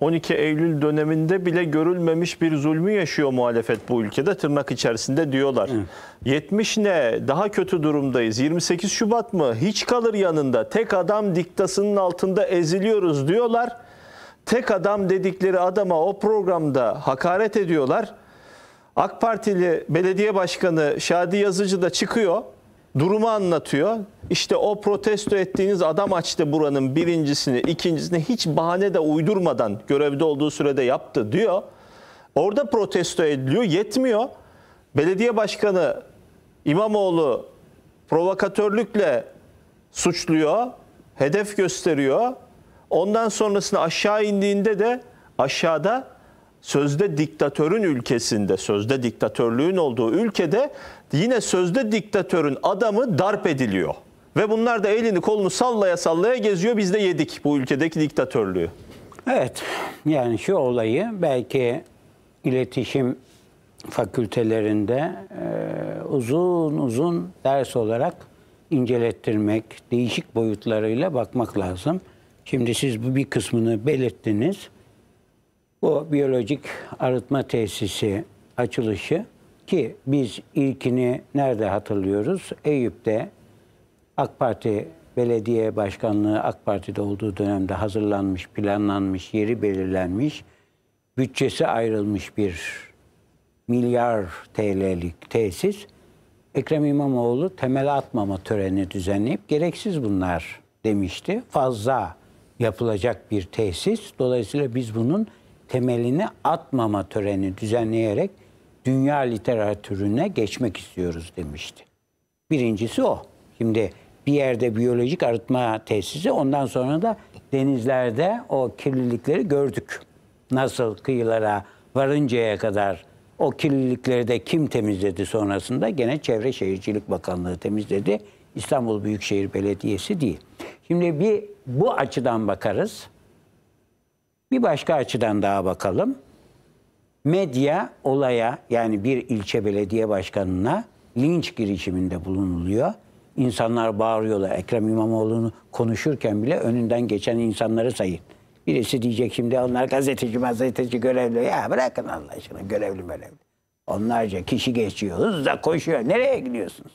12 Eylül döneminde bile görülmemiş bir zulmü yaşıyor muhalefet bu ülkede tırnak içerisinde diyorlar. Hı. 70 ne? Daha kötü durumdayız. 28 Şubat mı? Hiç kalır yanında. Tek adam diktasının altında eziliyoruz diyorlar. Tek adam dedikleri adama o programda hakaret ediyorlar. AK Partili belediye başkanı Şadi Yazıcı da çıkıyor durumu anlatıyor. İşte o protesto ettiğiniz adam açtı buranın birincisini, ikincisini hiç bahane de uydurmadan görevde olduğu sürede yaptı diyor. Orada protesto ediliyor, yetmiyor. Belediye başkanı İmamoğlu provokatörlükle suçluyor, hedef gösteriyor. Ondan sonrasında aşağı indiğinde de aşağıda sözde diktatörün ülkesinde, sözde diktatörlüğün olduğu ülkede yine sözde diktatörün adamı darp ediliyor. Ve bunlar da elini kolunu sallaya sallaya geziyor. Biz de yedik bu ülkedeki diktatörlüğü. Evet. Yani şu olayı belki iletişim fakültelerinde e, uzun uzun ders olarak incelettirmek, değişik boyutlarıyla bakmak lazım. Şimdi siz bu bir kısmını belirttiniz. Bu biyolojik arıtma tesisi açılışı ki biz ilkini nerede hatırlıyoruz? Eyüp'te AK Parti belediye başkanlığı AK Parti'de olduğu dönemde hazırlanmış, planlanmış, yeri belirlenmiş, bütçesi ayrılmış bir milyar TL'lik tesis. Ekrem İmamoğlu temel atmama töreni düzenleyip gereksiz bunlar demişti. Fazla yapılacak bir tesis. Dolayısıyla biz bunun temelini atmama töreni düzenleyerek dünya literatürüne geçmek istiyoruz demişti. Birincisi o. Şimdi bir yerde biyolojik arıtma tesisi ondan sonra da denizlerde o kirlilikleri gördük. Nasıl kıyılara varıncaya kadar o kirlilikleri de kim temizledi sonrasında? Gene Çevre Şehircilik Bakanlığı temizledi. İstanbul Büyükşehir Belediyesi değil. Şimdi bir bu açıdan bakarız. Bir başka açıdan daha bakalım. Medya olaya yani bir ilçe belediye başkanına linç girişiminde bulunuluyor. İnsanlar bağırıyorlar. Ekrem İmamoğlu'nu konuşurken bile önünden geçen insanları sayın. Birisi diyecek şimdi onlar gazeteci gazeteci görevli. Ya bırakın Allah aşkına görevli görevli. Onlarca kişi geçiyor. Hızla koşuyor. Nereye gidiyorsunuz?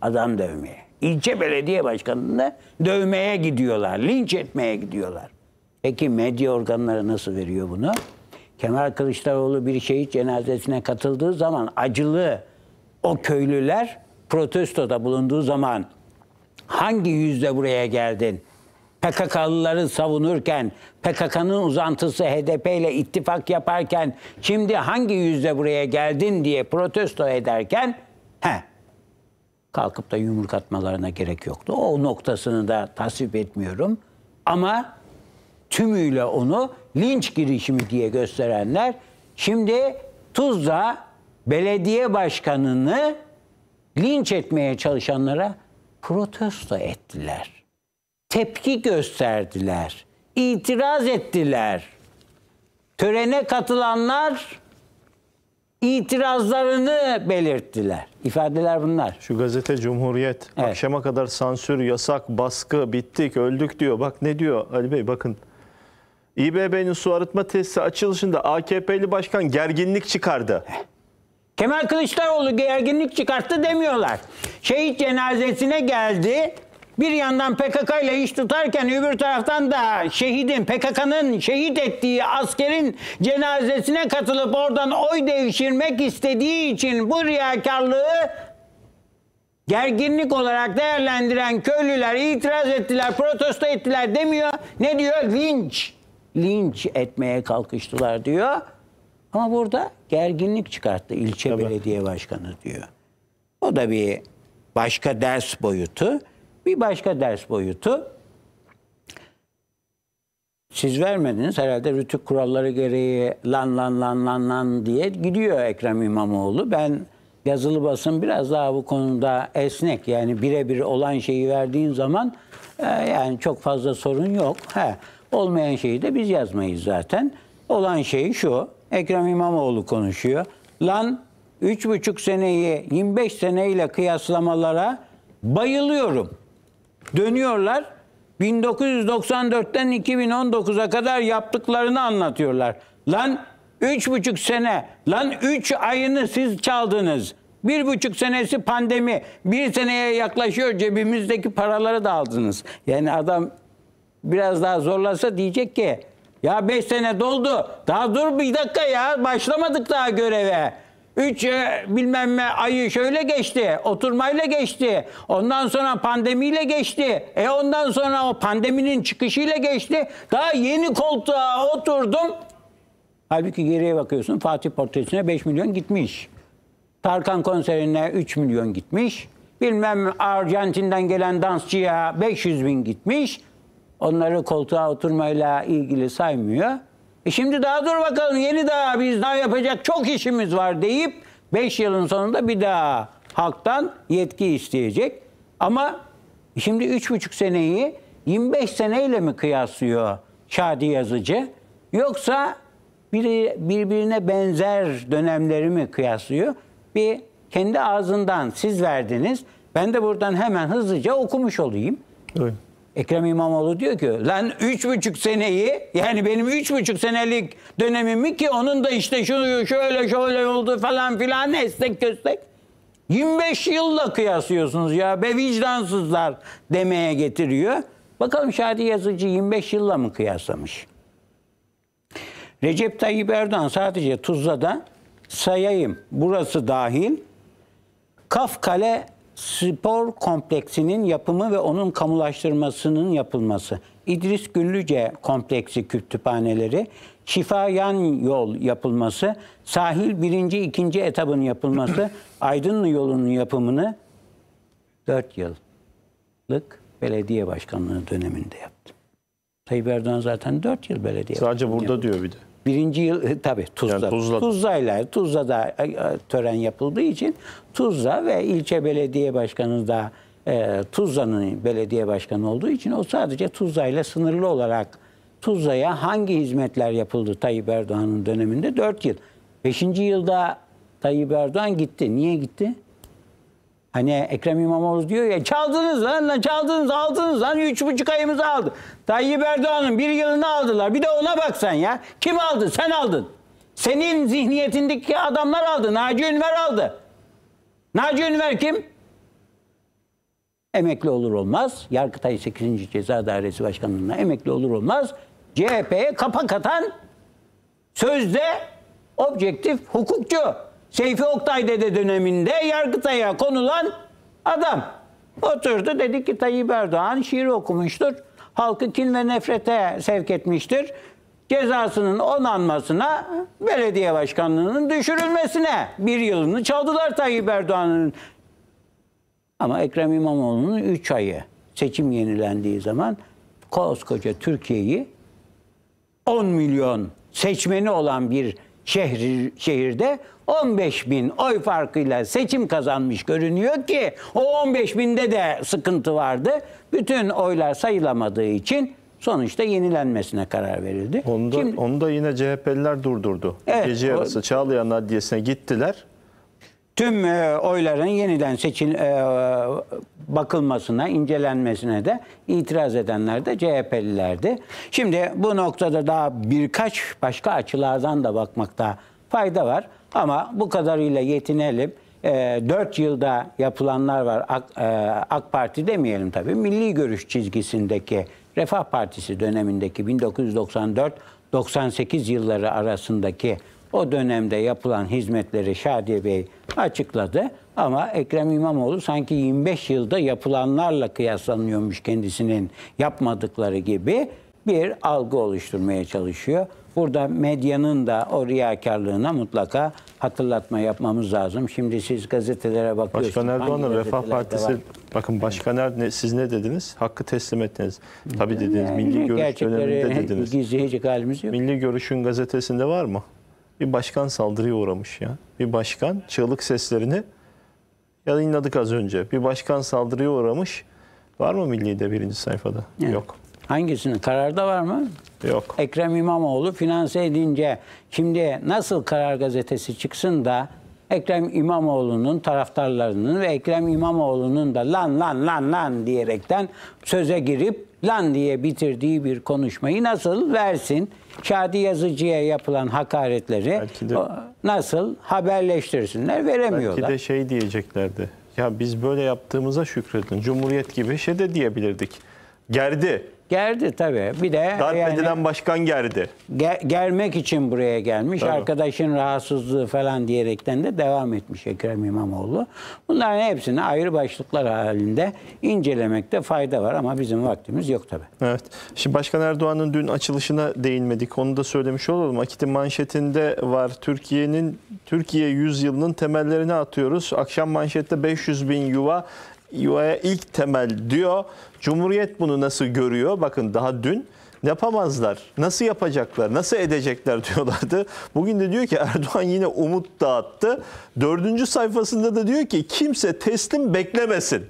Adam dövmeye. İlçe belediye başkanını dövmeye gidiyorlar. Linç etmeye gidiyorlar. Peki medya organları nasıl veriyor bunu? Kemal Kılıçdaroğlu bir şehit cenazesine katıldığı zaman acılı o köylüler protestoda bulunduğu zaman hangi yüzle buraya geldin? PKK'lıları savunurken, PKK'nın uzantısı HDP ile ittifak yaparken şimdi hangi yüzle buraya geldin diye protesto ederken he kalkıp da yumruk atmalarına gerek yoktu. O noktasını da tasvip etmiyorum. Ama tümüyle onu linç girişimi diye gösterenler şimdi Tuzla belediye başkanını linç etmeye çalışanlara protesto ettiler. Tepki gösterdiler. itiraz ettiler. Törene katılanlar itirazlarını belirttiler. İfadeler bunlar. Şu gazete Cumhuriyet evet. akşama kadar sansür, yasak, baskı, bittik, öldük diyor. Bak ne diyor Ali Bey bakın. İBB'nin su arıtma tesisi açılışında AKP'li başkan gerginlik çıkardı. Kemal Kılıçdaroğlu gerginlik çıkarttı demiyorlar. Şehit cenazesine geldi. Bir yandan PKK ile iş tutarken öbür taraftan da şehidin, PKK'nın şehit ettiği askerin cenazesine katılıp oradan oy devşirmek istediği için bu riyakarlığı gerginlik olarak değerlendiren köylüler itiraz ettiler, protesto ettiler demiyor. Ne diyor? Linç linç etmeye kalkıştılar diyor. Ama burada gerginlik çıkarttı ilçe Tabii. belediye başkanı diyor. O da bir başka ders boyutu. Bir başka ders boyutu. Siz vermediniz herhalde rütük kuralları gereği lan lan lan lan lan diye gidiyor Ekrem İmamoğlu. Ben yazılı basın biraz daha bu konuda esnek. Yani birebir olan şeyi verdiğin zaman e, yani çok fazla sorun yok. He. Olmayan şeyi de biz yazmayız zaten. Olan şey şu. Ekrem İmamoğlu konuşuyor. Lan 3,5 seneyi 25 seneyle kıyaslamalara bayılıyorum. Dönüyorlar 1994'ten 2019'a kadar yaptıklarını anlatıyorlar. Lan 3,5 sene, lan 3 ayını siz çaldınız. Bir buçuk senesi pandemi. Bir seneye yaklaşıyor cebimizdeki paraları da aldınız. Yani adam biraz daha zorlasa diyecek ki ya 5 sene doldu. Daha dur bir dakika ya. Başlamadık daha göreve. 3 e, bilmem ne ayı şöyle geçti. Oturmayla geçti. Ondan sonra pandemiyle geçti. E ondan sonra o pandeminin çıkışıyla geçti. Daha yeni koltuğa oturdum. Halbuki geriye bakıyorsun Fatih portresine 5 milyon gitmiş. Tarkan konserine 3 milyon gitmiş. Bilmem Arjantin'den gelen dansçıya 500 bin gitmiş. Onları koltuğa oturmayla ilgili saymıyor. E şimdi daha dur bakalım yeni daha biz daha yapacak çok işimiz var deyip 5 yılın sonunda bir daha halktan yetki isteyecek. Ama şimdi 3,5 seneyi 25 seneyle mi kıyaslıyor Şadi Yazıcı? Yoksa biri, birbirine benzer dönemleri mi kıyaslıyor? Bir kendi ağzından siz verdiniz. Ben de buradan hemen hızlıca okumuş olayım. Evet. Ekrem İmamoğlu diyor ki lan üç buçuk seneyi yani benim üç buçuk senelik dönemimi ki onun da işte şunu şöyle şöyle oldu falan filan estek köstek. 25 yılla kıyaslıyorsunuz ya be vicdansızlar demeye getiriyor. Bakalım Şadi Yazıcı 25 yılla mı kıyaslamış? Recep Tayyip Erdoğan sadece Tuzla'da sayayım burası dahil Kafkale spor kompleksinin yapımı ve onun kamulaştırmasının yapılması. İdris Güllüce kompleksi kütüphaneleri, Şifa Yan yol yapılması, sahil birinci, ikinci etabın yapılması, Aydınlı yolunun yapımını 4 yıllık belediye başkanlığı döneminde yaptım. Tayyip Erdoğan zaten 4 yıl belediye Sadece burada yaptı. diyor bir de. Birinci yıl e, tabi Tuzla. Yani Tuzla. Tuzla'yla Tuzla'da e, e, tören yapıldığı için Tuzla ve ilçe belediye başkanı da e, Tuzla'nın belediye başkanı olduğu için o sadece Tuzla'yla sınırlı olarak Tuzla'ya hangi hizmetler yapıldı Tayyip Erdoğan'ın döneminde? dört yıl. beşinci yılda Tayyip Erdoğan gitti. Niye gitti? Hani Ekrem İmamoğlu diyor ya çaldınız lan, lan çaldınız aldınız lan üç buçuk ayımızı aldı. Tayyip Erdoğan'ın bir yılını aldılar. Bir de ona baksan ya. Kim aldı? Sen aldın. Senin zihniyetindeki adamlar aldı. Naci Ünver aldı. Naci Ünver kim? Emekli olur olmaz. Yargıtay 8. Ceza Dairesi Başkanlığı'na emekli olur olmaz. CHP'ye kapak atan sözde objektif hukukçu. Seyfi Oktay Dede döneminde Yargıtay'a konulan adam. Oturdu dedi ki Tayyip Erdoğan şiir okumuştur. Halkı kin ve nefrete sevk etmiştir. Cezasının onanmasına, belediye başkanlığının düşürülmesine bir yılını çaldılar Tayyip Erdoğan'ın. Ama Ekrem İmamoğlu'nun 3 ayı seçim yenilendiği zaman koskoca Türkiye'yi 10 milyon seçmeni olan bir şehri, şehirde 15 bin oy farkıyla seçim kazanmış görünüyor ki o 15 binde de sıkıntı vardı. Bütün oylar sayılamadığı için sonuçta yenilenmesine karar verildi. Onu da, Şimdi, onu da yine CHP'liler durdurdu. Evet, Gece yarısı o, Çağlayan Adliyesi'ne gittiler. Tüm e, oyların yeniden seçil e, bakılmasına, incelenmesine de itiraz edenler de CHP'lilerdi. Şimdi bu noktada daha birkaç başka açılardan da bakmakta fayda var. Ama bu kadarıyla yetinelim. E, ee, 4 yılda yapılanlar var. AK, e, AK Parti demeyelim tabii. Milli görüş çizgisindeki Refah Partisi dönemindeki 1994-98 yılları arasındaki o dönemde yapılan hizmetleri Şadiye Bey açıkladı. Ama Ekrem İmamoğlu sanki 25 yılda yapılanlarla kıyaslanıyormuş kendisinin yapmadıkları gibi bir algı oluşturmaya çalışıyor. Burada medyanın da o riyakarlığına mutlaka hatırlatma yapmamız lazım. Şimdi siz gazetelere bakıyorsunuz. Başkan Erdoğan'ın Refah Partisi var? bakın Başkan Erdoğan siz ne dediniz? Hakkı teslim ettiniz. Tabii dediniz. Yani, milli görüş döneminde dediniz. Gizleyecek halimiz yok. Milli görüşün gazetesinde var mı? Bir başkan saldırıya uğramış ya. Bir başkan çığlık seslerini yayınladık az önce. Bir başkan saldırıya uğramış. Var mı Milli'de birinci sayfada? Evet. Yok. Hangisini? Kararda var mı? Yok. Ekrem İmamoğlu finanse edince şimdi nasıl Karar Gazetesi çıksın da Ekrem İmamoğlu'nun taraftarlarının ve Ekrem İmamoğlu'nun da lan lan lan lan diyerekten söze girip lan diye bitirdiği bir konuşmayı nasıl versin? Şadi Yazıcı'ya yapılan hakaretleri de, nasıl haberleştirsinler? Veremiyorlar. Belki de şey diyeceklerdi. Ya biz böyle yaptığımıza şükredin. Cumhuriyet gibi şey de diyebilirdik. Gerdi. Gerdi tabii. Bir de darp yani, edilen başkan gerdi. Ge gelmek için buraya gelmiş. Tabii. Arkadaşın rahatsızlığı falan diyerekten de devam etmiş Ekrem İmamoğlu. Bunların hepsini ayrı başlıklar halinde incelemekte fayda var ama bizim vaktimiz yok tabii. Evet. Şimdi Başkan Erdoğan'ın dün açılışına değinmedik. Onu da söylemiş olalım. Akit'in manşetinde var. Türkiye'nin Türkiye yılının temellerini atıyoruz. Akşam manşette 500 bin yuva yuvaya ilk temel diyor. Cumhuriyet bunu nasıl görüyor? Bakın daha dün yapamazlar. Nasıl yapacaklar? Nasıl edecekler diyorlardı. Bugün de diyor ki Erdoğan yine umut dağıttı. Dördüncü sayfasında da diyor ki kimse teslim beklemesin.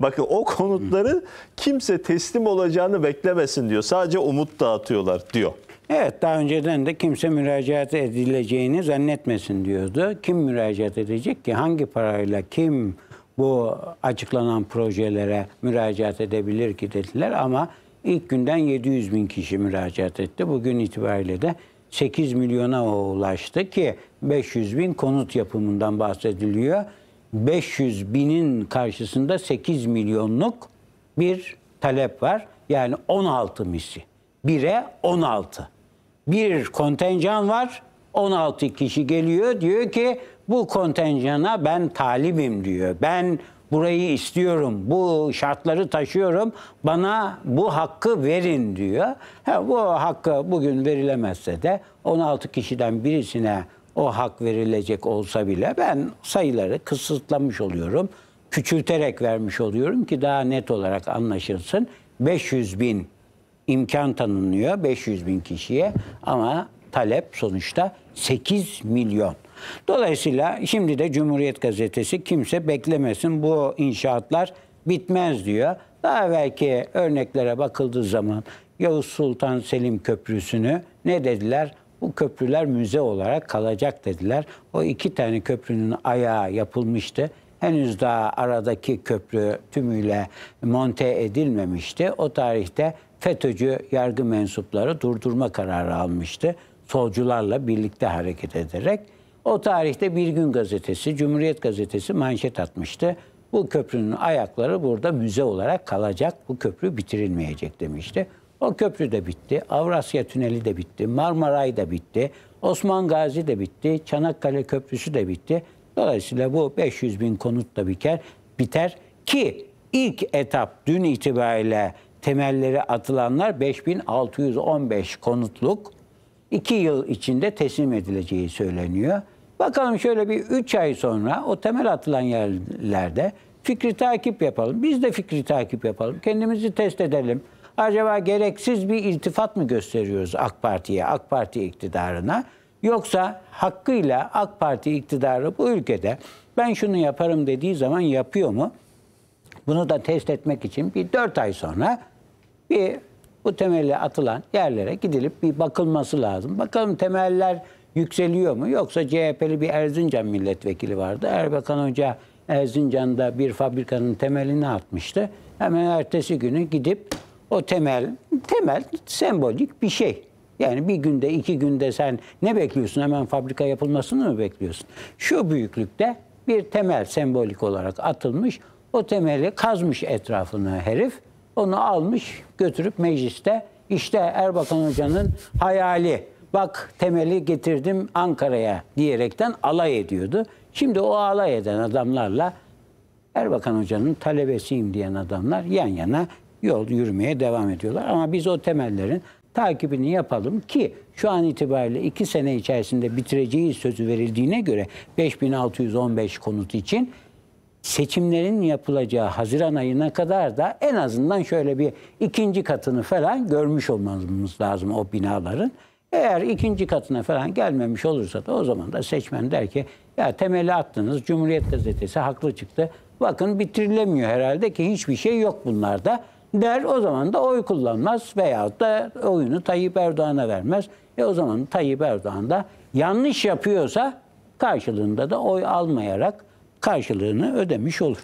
Bakın o konutları kimse teslim olacağını beklemesin diyor. Sadece umut dağıtıyorlar diyor. Evet daha önceden de kimse müracaat edileceğini zannetmesin diyordu. Kim müracaat edecek ki? Hangi parayla? Kim? bu açıklanan projelere müracaat edebilir ki dediler ama ilk günden 700 bin kişi müracaat etti. Bugün itibariyle de 8 milyona ulaştı ki 500 bin konut yapımından bahsediliyor. 500 binin karşısında 8 milyonluk bir talep var. Yani 16 misli. 1'e 16. Bir kontenjan var. 16 kişi geliyor diyor ki bu kontenjana ben talibim diyor. Ben burayı istiyorum, bu şartları taşıyorum, bana bu hakkı verin diyor. Ha, bu hakkı bugün verilemezse de 16 kişiden birisine o hak verilecek olsa bile ben sayıları kısıtlamış oluyorum. Küçülterek vermiş oluyorum ki daha net olarak anlaşılsın. 500 bin imkan tanınıyor 500 bin kişiye ama talep sonuçta 8 milyon. Dolayısıyla şimdi de Cumhuriyet Gazetesi kimse beklemesin bu inşaatlar bitmez diyor. Daha belki örneklere bakıldığı zaman Yavuz Sultan Selim Köprüsü'nü ne dediler? Bu köprüler müze olarak kalacak dediler. O iki tane köprünün ayağı yapılmıştı. Henüz daha aradaki köprü tümüyle monte edilmemişti. O tarihte FETÖ'cü yargı mensupları durdurma kararı almıştı. Solcularla birlikte hareket ederek. O tarihte Bir Gün Gazetesi, Cumhuriyet Gazetesi manşet atmıştı. Bu köprünün ayakları burada müze olarak kalacak. Bu köprü bitirilmeyecek demişti. O köprü de bitti. Avrasya Tüneli de bitti. Marmaray da bitti. Osman Gazi de bitti. Çanakkale Köprüsü de bitti. Dolayısıyla bu 500 bin konut da biter. biter. Ki ilk etap dün itibariyle temelleri atılanlar 5615 konutluk 2 yıl içinde teslim edileceği söyleniyor. Bakalım şöyle bir 3 ay sonra o temel atılan yerlerde fikri takip yapalım. Biz de fikri takip yapalım. Kendimizi test edelim. Acaba gereksiz bir iltifat mı gösteriyoruz AK Parti'ye, AK Parti iktidarına? Yoksa hakkıyla AK Parti iktidarı bu ülkede ben şunu yaparım dediği zaman yapıyor mu? Bunu da test etmek için bir 4 ay sonra bir bu temelli atılan yerlere gidilip bir bakılması lazım. Bakalım temeller yükseliyor mu? Yoksa CHP'li bir Erzincan milletvekili vardı. Erbakan Hoca Erzincan'da bir fabrikanın temelini atmıştı. Hemen ertesi günü gidip o temel, temel sembolik bir şey. Yani bir günde, iki günde sen ne bekliyorsun? Hemen fabrika yapılmasını mı bekliyorsun? Şu büyüklükte bir temel sembolik olarak atılmış. O temeli kazmış etrafını herif. Onu almış götürüp mecliste işte Erbakan Hoca'nın hayali bak temeli getirdim Ankara'ya diyerekten alay ediyordu. Şimdi o alay eden adamlarla Erbakan Hoca'nın talebesiyim diyen adamlar yan yana yol yürümeye devam ediyorlar. Ama biz o temellerin takibini yapalım ki şu an itibariyle iki sene içerisinde bitireceği sözü verildiğine göre 5615 konut için seçimlerin yapılacağı Haziran ayına kadar da en azından şöyle bir ikinci katını falan görmüş olmamız lazım o binaların. Eğer ikinci katına falan gelmemiş olursa da o zaman da seçmen der ki ya temeli attınız Cumhuriyet Gazetesi haklı çıktı. Bakın bitirilemiyor herhalde ki hiçbir şey yok bunlarda der o zaman da oy kullanmaz veyahut da oyunu Tayyip Erdoğan'a vermez. E o zaman Tayyip Erdoğan da yanlış yapıyorsa karşılığında da oy almayarak karşılığını ödemiş olur.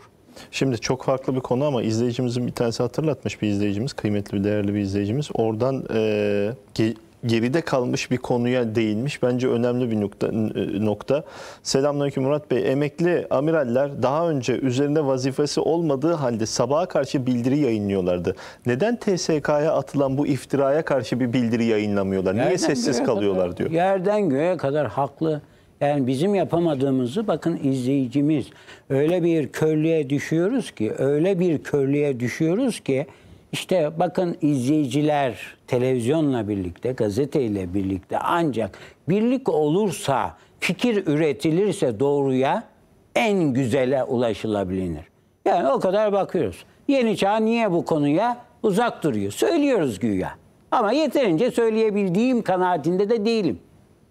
Şimdi çok farklı bir konu ama izleyicimizin bir tanesi hatırlatmış bir izleyicimiz, kıymetli bir değerli bir izleyicimiz. Oradan e, geride kalmış bir konuya değinmiş. Bence önemli bir nokta. E, nokta. Selamünaleyküm Murat Bey. Emekli amiraller daha önce üzerinde vazifesi olmadığı halde sabaha karşı bildiri yayınlıyorlardı. Neden TSK'ya atılan bu iftiraya karşı bir bildiri yayınlamıyorlar? Niye yerden sessiz kalıyorlar kadar, diyor. Yerden göğe kadar haklı. Yani bizim yapamadığımızı bakın izleyicimiz öyle bir körlüğe düşüyoruz ki öyle bir körlüğe düşüyoruz ki işte bakın izleyiciler televizyonla birlikte, gazeteyle birlikte ancak birlik olursa, fikir üretilirse doğruya en güzele ulaşılabilir. Yani o kadar bakıyoruz. Yeni çağ niye bu konuya uzak duruyor? Söylüyoruz güya. Ama yeterince söyleyebildiğim kanaatinde de değilim.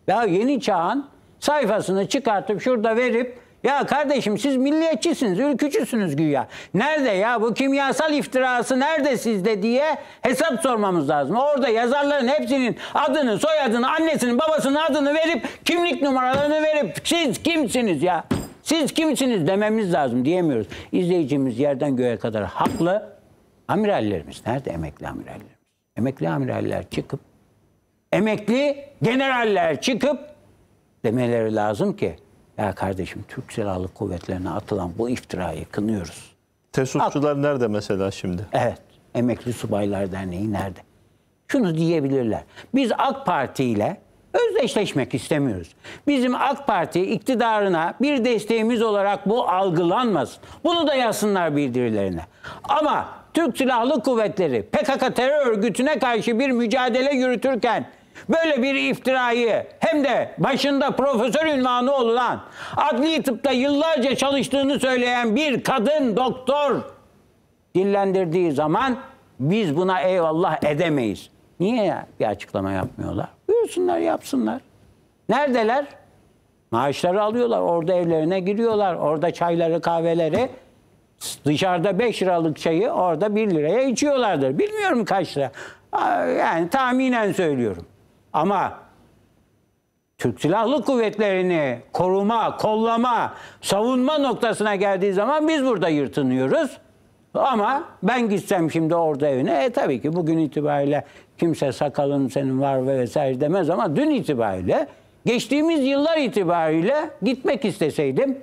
Ya yeni çağın sayfasını çıkartıp şurada verip ya kardeşim siz milliyetçisiniz, ülkücüsünüz güya. Nerede ya bu kimyasal iftirası nerede sizde diye hesap sormamız lazım. Orada yazarların hepsinin adını, soyadını, annesinin, babasının adını verip kimlik numaralarını verip siz kimsiniz ya? Siz kimsiniz dememiz lazım diyemiyoruz. İzleyicimiz yerden göğe kadar haklı. Amirallerimiz nerede emekli amirallerimiz? Emekli amiraller çıkıp emekli generaller çıkıp demeleri lazım ki ya kardeşim Türk Silahlı Kuvvetlerine atılan bu iftirayı kınıyoruz. TESUPçular At- nerede mesela şimdi? Evet. Emekli Subaylar Derneği nerede? Şunu diyebilirler. Biz AK Parti ile özdeşleşmek istemiyoruz. Bizim AK Parti iktidarına bir desteğimiz olarak bu algılanmasın. Bunu da yazsınlar bildirilerine. Ama Türk Silahlı Kuvvetleri PKK terör örgütüne karşı bir mücadele yürütürken böyle bir iftirayı hem de başında profesör ünvanı olan adli tıpta yıllarca çalıştığını söyleyen bir kadın doktor dillendirdiği zaman biz buna eyvallah edemeyiz. Niye ya? bir açıklama yapmıyorlar? Buyursunlar yapsınlar. Neredeler? Maaşları alıyorlar. Orada evlerine giriyorlar. Orada çayları kahveleri dışarıda 5 liralık çayı orada 1 liraya içiyorlardır. Bilmiyorum kaç lira. Yani tahminen söylüyorum. Ama Türk Silahlı Kuvvetleri'ni koruma, kollama, savunma noktasına geldiği zaman biz burada yırtınıyoruz. Ama ben gitsem şimdi orada evine, e tabii ki bugün itibariyle kimse sakalın senin var ve vesaire demez ama dün itibariyle, geçtiğimiz yıllar itibariyle gitmek isteseydim,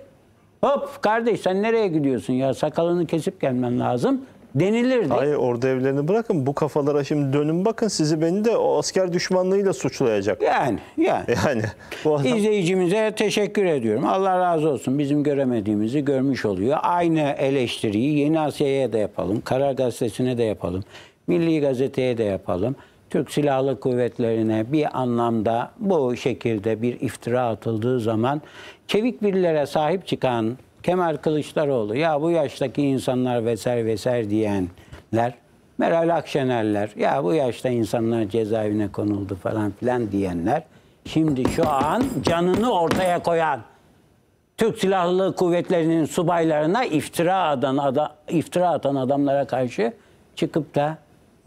hop kardeş sen nereye gidiyorsun ya sakalını kesip gelmen lazım denilirdi. Hayır orada evlerini bırakın bu kafalara şimdi dönün bakın sizi beni de o asker düşmanlığıyla suçlayacak. Yani yani. Yani. Bu adam... İzleyicimize teşekkür ediyorum. Allah razı olsun bizim göremediğimizi görmüş oluyor. Aynı eleştiriyi Yeni Asya'ya da yapalım. Karar Gazetesi'ne de yapalım. Milli Gazete'ye de yapalım. Türk Silahlı Kuvvetleri'ne bir anlamda bu şekilde bir iftira atıldığı zaman çevik birilere sahip çıkan Kemal Kılıçdaroğlu ya bu yaştaki insanlar veser veser diyenler Meral Akşenerler ya bu yaşta insanlar cezaevine konuldu falan filan diyenler şimdi şu an canını ortaya koyan Türk Silahlı Kuvvetleri'nin subaylarına iftira atan, ada, iftira atan adamlara karşı çıkıp da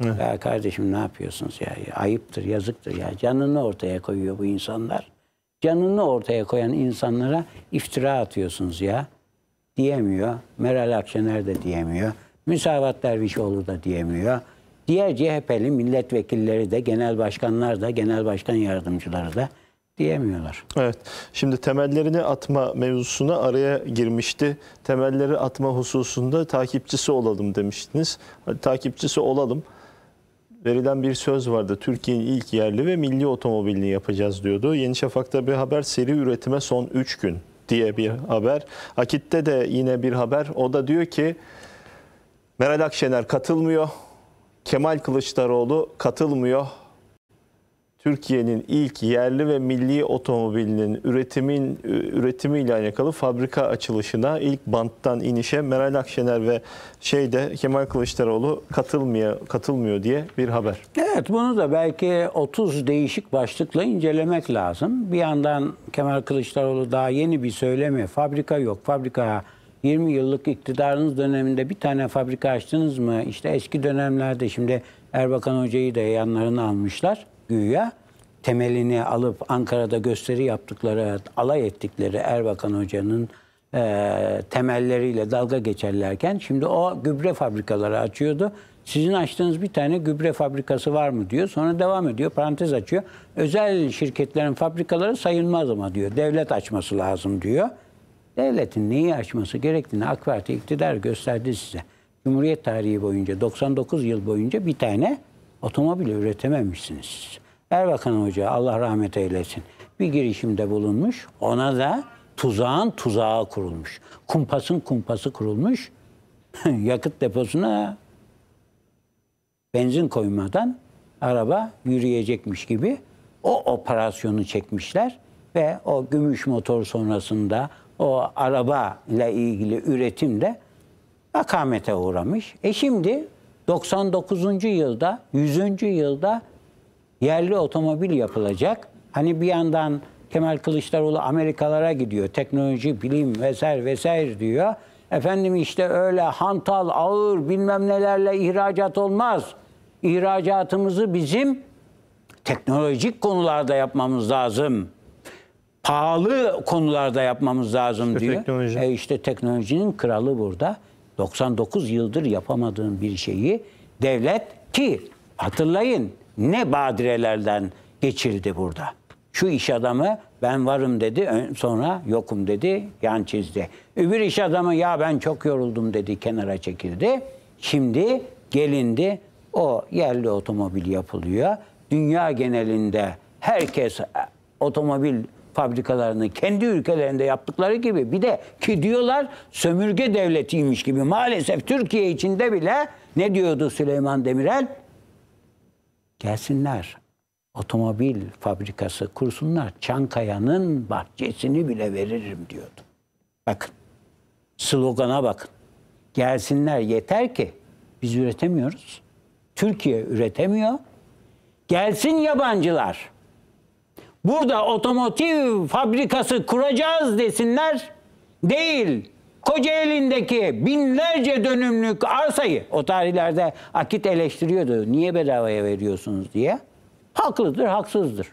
Hı. ya kardeşim ne yapıyorsunuz ya ayıptır yazıktır ya canını ortaya koyuyor bu insanlar. Canını ortaya koyan insanlara iftira atıyorsunuz ya diyemiyor. Meral Akşener de diyemiyor. Müsavat Dervişoğlu da diyemiyor. Diğer CHP'li milletvekilleri de, genel başkanlar da, genel başkan yardımcıları da diyemiyorlar. Evet. Şimdi temellerini atma mevzusuna araya girmişti. Temelleri atma hususunda takipçisi olalım demiştiniz. Hadi takipçisi olalım. Verilen bir söz vardı. Türkiye'nin ilk yerli ve milli otomobilini yapacağız diyordu. Yeni Şafak'ta bir haber seri üretime son 3 gün diye bir haber. Akit'te de yine bir haber. O da diyor ki Meral Akşener katılmıyor. Kemal Kılıçdaroğlu katılmıyor. Türkiye'nin ilk yerli ve milli otomobilinin üretimin üretimiyle alakalı fabrika açılışına ilk banttan inişe Meral Akşener ve şeyde Kemal Kılıçdaroğlu katılmıyor katılmıyor diye bir haber. Evet bunu da belki 30 değişik başlıkla incelemek lazım. Bir yandan Kemal Kılıçdaroğlu daha yeni bir söylemi fabrika yok fabrika 20 yıllık iktidarınız döneminde bir tane fabrika açtınız mı? İşte eski dönemlerde şimdi Erbakan Hoca'yı da yanlarına almışlar güya temelini alıp Ankara'da gösteri yaptıkları, alay ettikleri Erbakan Hoca'nın e, temelleriyle dalga geçerlerken şimdi o gübre fabrikaları açıyordu. Sizin açtığınız bir tane gübre fabrikası var mı diyor. Sonra devam ediyor. Parantez açıyor. Özel şirketlerin fabrikaları sayılmaz ama diyor. Devlet açması lazım diyor. Devletin neyi açması gerektiğini AK Parti iktidar gösterdi size. Cumhuriyet tarihi boyunca 99 yıl boyunca bir tane otomobil üretememişsiniz. Erbakan Hoca Allah rahmet eylesin bir girişimde bulunmuş. Ona da tuzağın tuzağı kurulmuş. Kumpasın kumpası kurulmuş. Yakıt deposuna benzin koymadan araba yürüyecekmiş gibi o operasyonu çekmişler ve o gümüş motor sonrasında o araba ile ilgili üretim de akamete uğramış. E şimdi 99. yılda, 100. yılda yerli otomobil yapılacak. Hani bir yandan Kemal Kılıçdaroğlu Amerikalara gidiyor. Teknoloji, bilim vesaire vesaire diyor. Efendim işte öyle hantal, ağır bilmem nelerle ihracat olmaz. İhracatımızı bizim teknolojik konularda yapmamız lazım. Pahalı konularda yapmamız lazım işte diyor. Teknoloji. E işte teknolojinin kralı burada. 99 yıldır yapamadığın bir şeyi devlet ki hatırlayın ne badirelerden geçirdi burada. Şu iş adamı ben varım dedi sonra yokum dedi yan çizdi. Öbür iş adamı ya ben çok yoruldum dedi kenara çekildi. Şimdi gelindi o yerli otomobil yapılıyor. Dünya genelinde herkes e, otomobil fabrikalarını kendi ülkelerinde yaptıkları gibi bir de ki diyorlar sömürge devletiymiş gibi maalesef Türkiye içinde bile ne diyordu Süleyman Demirel? Gelsinler otomobil fabrikası kursunlar Çankaya'nın bahçesini bile veririm diyordu. Bakın slogana bakın. Gelsinler yeter ki biz üretemiyoruz. Türkiye üretemiyor. Gelsin yabancılar burada otomotiv fabrikası kuracağız desinler. Değil. Kocaeli'ndeki binlerce dönümlük arsayı o tarihlerde Akit eleştiriyordu. Niye bedavaya veriyorsunuz diye. Haklıdır, haksızdır.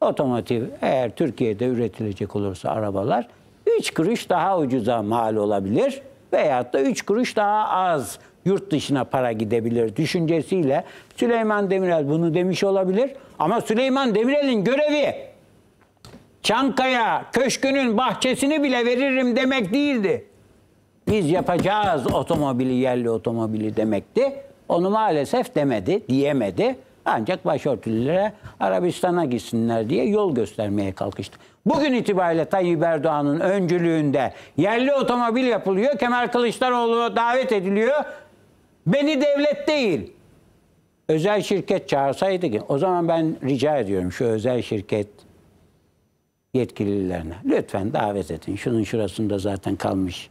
Otomotiv eğer Türkiye'de üretilecek olursa arabalar 3 kuruş daha ucuza mal olabilir veyahut da 3 kuruş daha az yurt dışına para gidebilir düşüncesiyle Süleyman Demirel bunu demiş olabilir. Ama Süleyman Demirel'in görevi Çankaya köşkünün bahçesini bile veririm demek değildi. Biz yapacağız otomobili, yerli otomobili demekti. Onu maalesef demedi, diyemedi. Ancak başörtülülere Arabistan'a gitsinler diye yol göstermeye kalkıştı. Bugün itibariyle Tayyip Erdoğan'ın öncülüğünde yerli otomobil yapılıyor. Kemal Kılıçdaroğlu davet ediliyor. Beni devlet değil. Özel şirket çağırsaydı ki o zaman ben rica ediyorum şu özel şirket yetkililerine. Lütfen davet edin. Şunun şurasında zaten kalmış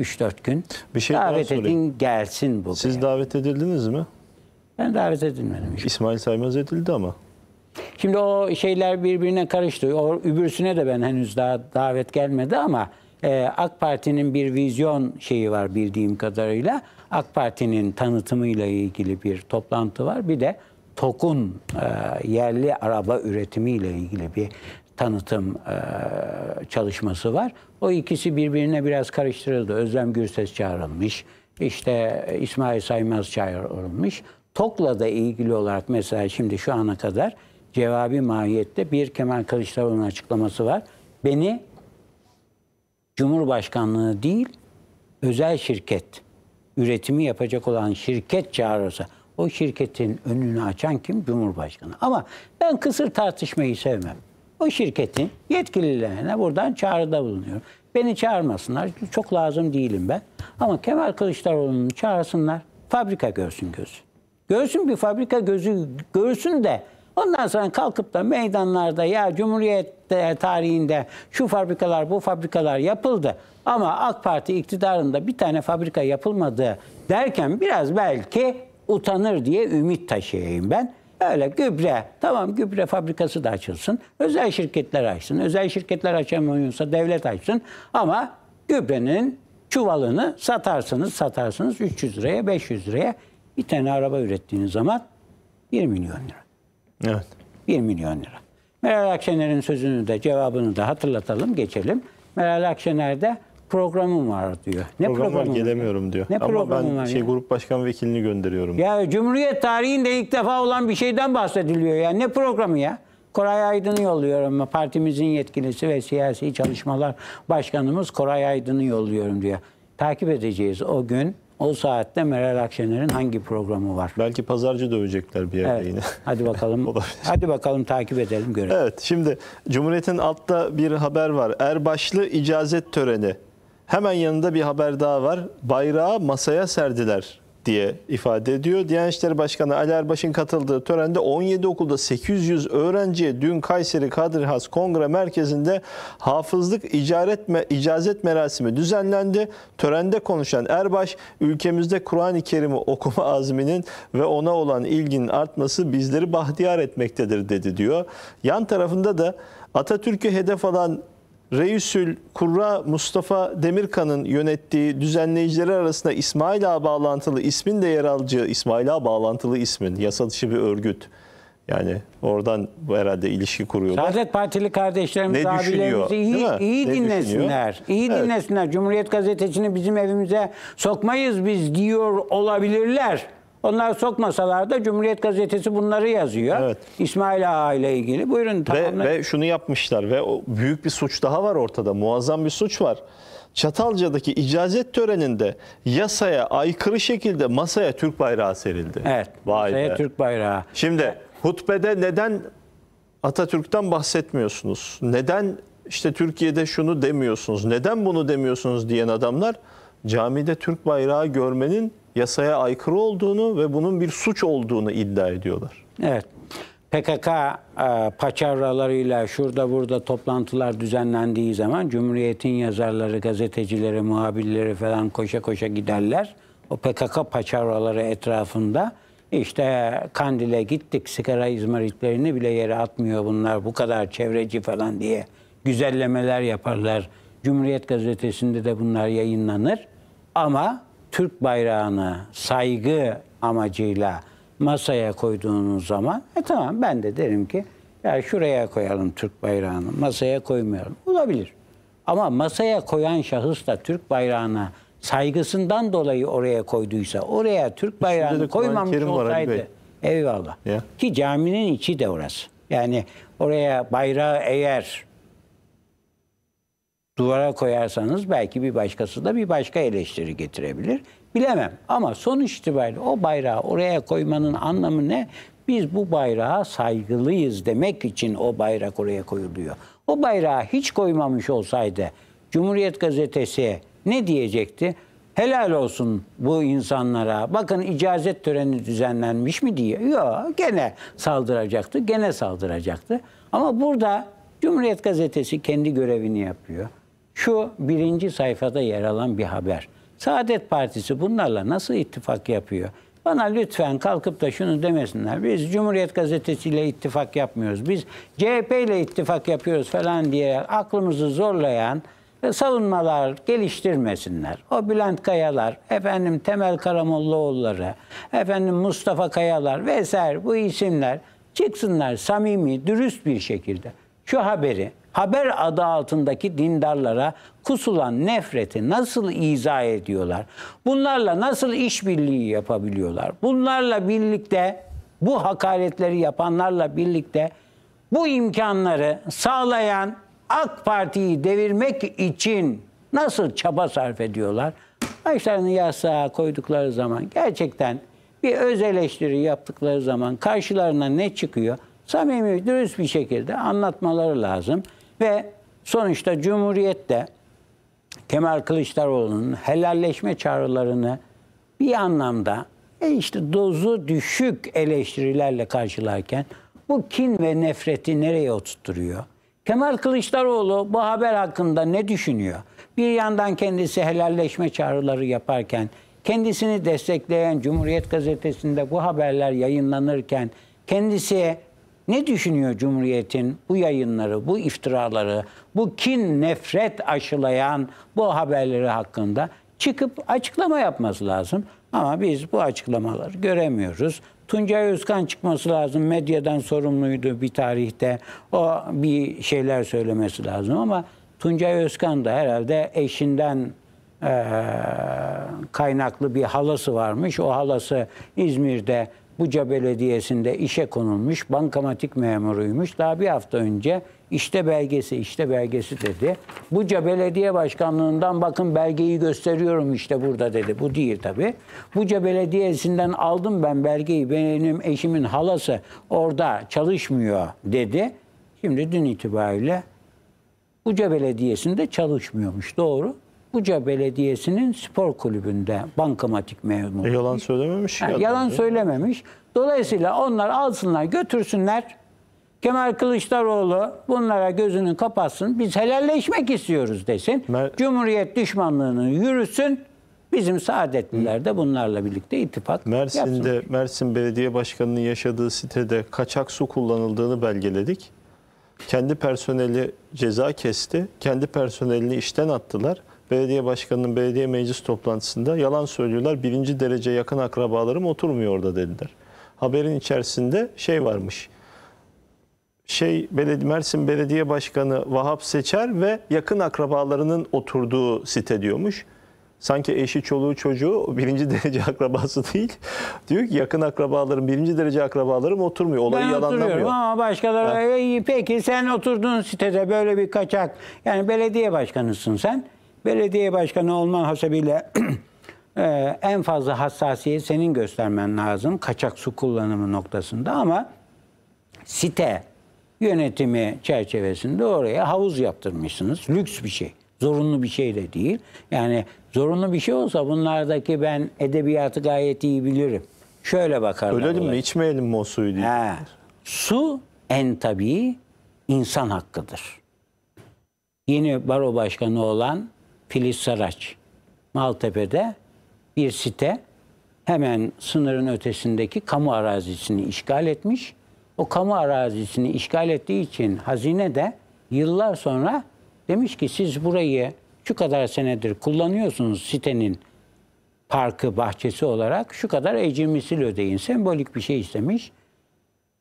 3-4 gün. Bir şey davet edin gelsin bu. Siz davet edildiniz mi? Ben davet edilmedim. Hiç. İsmail Saymaz edildi ama. Şimdi o şeyler birbirine karıştı. O übürsüne de ben henüz daha davet gelmedi ama e, AK Parti'nin bir vizyon şeyi var bildiğim kadarıyla. AK Parti'nin tanıtımıyla ilgili bir toplantı var. Bir de TOK'un e, yerli araba üretimiyle ilgili bir tanıtım e, çalışması var. O ikisi birbirine biraz karıştırıldı. Özlem Gürses çağrılmış. İşte İsmail Saymaz çağrılmış. TOK'la da ilgili olarak mesela şimdi şu ana kadar cevabi mahiyette bir Kemal Kılıçdaroğlu'nun açıklaması var. Beni Cumhurbaşkanlığı değil özel şirket üretimi yapacak olan şirket çağırırsa o şirketin önünü açan kim? Cumhurbaşkanı. Ama ben kısır tartışmayı sevmem. O şirketin yetkililerine buradan çağrıda bulunuyorum. Beni çağırmasınlar. Çok lazım değilim ben. Ama Kemal Kılıçdaroğlu'nu çağırsınlar. Fabrika görsün gözü. Görsün bir fabrika gözü görsün de Ondan sonra kalkıp da meydanlarda ya Cumhuriyet e, tarihinde şu fabrikalar bu fabrikalar yapıldı ama AK Parti iktidarında bir tane fabrika yapılmadı derken biraz belki utanır diye ümit taşıyayım ben. Öyle gübre, tamam gübre fabrikası da açılsın. Özel şirketler açsın. Özel şirketler açamıyorsa devlet açsın. Ama gübrenin çuvalını satarsınız, satarsınız 300 liraya, 500 liraya. Bir tane araba ürettiğiniz zaman 1 milyon lira. Evet. 1 milyon lira. Meral Akşener'in sözünü de cevabını da hatırlatalım, geçelim. Meral Akşener de programım var diyor. Ne programım, programım var gelemiyorum diyor. Ne Ama ben var şey ya? grup başkan vekilini gönderiyorum. Ya Cumhuriyet tarihinde ilk defa olan bir şeyden bahsediliyor ya. Ne programı ya? Koray Aydın'ı yolluyorum. Partimizin yetkilisi ve siyasi çalışmalar başkanımız Koray Aydın'ı yolluyorum diyor. Takip edeceğiz o gün o saatte Meral Akşener'in hangi programı var? Belki pazarcı dövecekler bir yerde evet. yine. Hadi bakalım. hadi bakalım takip edelim görelim. Evet şimdi Cumhuriyet'in altta bir haber var. Erbaşlı icazet töreni. Hemen yanında bir haber daha var. Bayrağı masaya serdiler diye ifade ediyor. Diyanet İşleri Başkanı Ali Erbaş'ın katıldığı törende 17 okulda 800 öğrenciye dün Kayseri Kadri Has Kongre Merkezi'nde hafızlık icaretme icazet merasimi düzenlendi. Törende konuşan Erbaş, ülkemizde Kur'an-ı Kerim'i okuma azminin ve ona olan ilginin artması bizleri bahtiyar etmektedir dedi diyor. Yan tarafında da Atatürk'ü hedef alan Reisül Kurra Mustafa Demirkan'ın yönettiği düzenleyiciler arasında İsmail Ağa bağlantılı ismin de yer alacağı İsmail Ağa bağlantılı ismin yasal dışı bir örgüt. Yani oradan herhalde ilişki kuruyorlar. Saadet Partili kardeşlerimiz, ne abilerimiz iyi, iyi ne dinlesinler. Düşünüyor? İyi evet. dinlesinler. Cumhuriyet Gazetesi'ni bizim evimize sokmayız biz diyor olabilirler. Onlar sokmasalar da Cumhuriyet Gazetesi bunları yazıyor. Evet. İsmail Ağa ile ilgili. Buyurun tamamlayın. Ve, ve şunu yapmışlar ve büyük bir suç daha var ortada. Muazzam bir suç var. Çatalca'daki icazet töreninde yasaya aykırı şekilde masaya Türk bayrağı serildi. Evet. Vay masaya be. Türk bayrağı. Şimdi hutbede neden Atatürk'ten bahsetmiyorsunuz? Neden işte Türkiye'de şunu demiyorsunuz? Neden bunu demiyorsunuz diyen adamlar camide Türk bayrağı görmenin yasaya aykırı olduğunu ve bunun bir suç olduğunu iddia ediyorlar. Evet. PKK e, paçavralarıyla şurada burada toplantılar düzenlendiği zaman Cumhuriyet'in yazarları, gazetecileri, muhabirleri falan koşa koşa giderler. O PKK paçavraları etrafında işte Kandil'e gittik sigara izmaritlerini bile yere atmıyor bunlar bu kadar çevreci falan diye güzellemeler yaparlar. Cumhuriyet gazetesinde de bunlar yayınlanır. Ama Türk bayrağını saygı amacıyla masaya koyduğunuz zaman e tamam ben de derim ki ya şuraya koyalım Türk bayrağını masaya koymayalım. Olabilir. Ama masaya koyan şahıs da Türk bayrağına saygısından dolayı oraya koyduysa oraya Türk bayrağını koymamış olsaydı eyvallah. Ya. Ki caminin içi de orası. Yani oraya bayrağı eğer duvara koyarsanız belki bir başkası da bir başka eleştiri getirebilir. Bilemem ama sonuç itibariyle o bayrağı oraya koymanın anlamı ne? Biz bu bayrağa saygılıyız demek için o bayrak oraya koyuluyor. O bayrağı hiç koymamış olsaydı Cumhuriyet Gazetesi ne diyecekti? Helal olsun bu insanlara. Bakın icazet töreni düzenlenmiş mi diye. Yok gene saldıracaktı, gene saldıracaktı. Ama burada Cumhuriyet Gazetesi kendi görevini yapıyor. Şu birinci sayfada yer alan bir haber. Saadet Partisi bunlarla nasıl ittifak yapıyor? Bana lütfen kalkıp da şunu demesinler. Biz Cumhuriyet Gazetesi ile ittifak yapmıyoruz. Biz CHP ile ittifak yapıyoruz falan diye aklımızı zorlayan e, savunmalar geliştirmesinler. O Bülent Kayalar, efendim Temel Karamollaoğulları, efendim Mustafa Kayalar vesaire bu isimler çıksınlar samimi, dürüst bir şekilde. Şu haberi haber adı altındaki dindarlara kusulan nefreti nasıl izah ediyorlar? Bunlarla nasıl işbirliği yapabiliyorlar? Bunlarla birlikte bu hakaretleri yapanlarla birlikte bu imkanları sağlayan AK Parti'yi devirmek için nasıl çaba sarf ediyorlar? Başlarını yasağa koydukları zaman gerçekten bir öz eleştiri yaptıkları zaman karşılarına ne çıkıyor? Samimi, dürüst bir şekilde anlatmaları lazım. Ve sonuçta Cumhuriyet'te Kemal Kılıçdaroğlu'nun helalleşme çağrılarını bir anlamda e işte dozu düşük eleştirilerle karşılarken bu kin ve nefreti nereye oturtturuyor? Kemal Kılıçdaroğlu bu haber hakkında ne düşünüyor? Bir yandan kendisi helalleşme çağrıları yaparken, kendisini destekleyen Cumhuriyet Gazetesi'nde bu haberler yayınlanırken, kendisi ne düşünüyor Cumhuriyet'in bu yayınları, bu iftiraları, bu kin nefret aşılayan bu haberleri hakkında çıkıp açıklama yapması lazım. Ama biz bu açıklamaları göremiyoruz. Tuncay Özkan çıkması lazım. Medyadan sorumluydu bir tarihte. O bir şeyler söylemesi lazım ama Tuncay Özkan da herhalde eşinden e, kaynaklı bir halası varmış. O halası İzmir'de Buca Belediyesi'nde işe konulmuş bankamatik memuruymuş. Daha bir hafta önce işte belgesi, işte belgesi dedi. Buca Belediye Başkanlığı'ndan bakın belgeyi gösteriyorum işte burada dedi. Bu değil tabii. Buca Belediyesi'nden aldım ben belgeyi. Benim eşimin halası orada çalışmıyor dedi. Şimdi dün itibariyle Buca Belediyesi'nde çalışmıyormuş. Doğru. Buca Belediyesi'nin spor kulübünde bankamatik mezunu. E, yalan söylememiş. Yani, yalan söylememiş. Dolayısıyla onlar alsınlar götürsünler. Kemal Kılıçdaroğlu bunlara gözünü kapatsın. Biz helalleşmek istiyoruz desin. Mer- Cumhuriyet düşmanlığının yürüsün. Bizim Saadetliler de bunlarla birlikte ittifak Mersin'de yapsın. Mersin Belediye Başkanı'nın yaşadığı sitede kaçak su kullanıldığını belgeledik. Kendi personeli ceza kesti. Kendi personelini işten attılar belediye başkanının belediye meclis toplantısında yalan söylüyorlar. Birinci derece yakın akrabalarım oturmuyor orada dediler. Haberin içerisinde şey varmış. Şey belediye, Mersin Belediye Başkanı Vahap Seçer ve yakın akrabalarının oturduğu site diyormuş. Sanki eşi, çoluğu, çocuğu birinci derece akrabası değil. Diyor ki yakın akrabalarım, birinci derece akrabalarım oturmuyor. Olayı yalanlamıyor. ama başkaları ha. peki sen oturduğun sitede böyle bir kaçak yani belediye başkanısın sen belediye başkanı olman hasebiyle e, en fazla hassasiyet senin göstermen lazım kaçak su kullanımı noktasında ama site yönetimi çerçevesinde oraya havuz yaptırmışsınız. Lüks bir şey. Zorunlu bir şey de değil. Yani zorunlu bir şey olsa bunlardaki ben edebiyatı gayet iyi bilirim. Şöyle bakarlar. Ölelim mi içmeyelim mi o suyu diye. He. Su en tabii insan hakkıdır. Yeni baro başkanı olan Filiz Saraç. Maltepe'de bir site hemen sınırın ötesindeki kamu arazisini işgal etmiş. O kamu arazisini işgal ettiği için hazine de yıllar sonra demiş ki siz burayı şu kadar senedir kullanıyorsunuz sitenin parkı, bahçesi olarak şu kadar ecemisil ödeyin. Sembolik bir şey istemiş.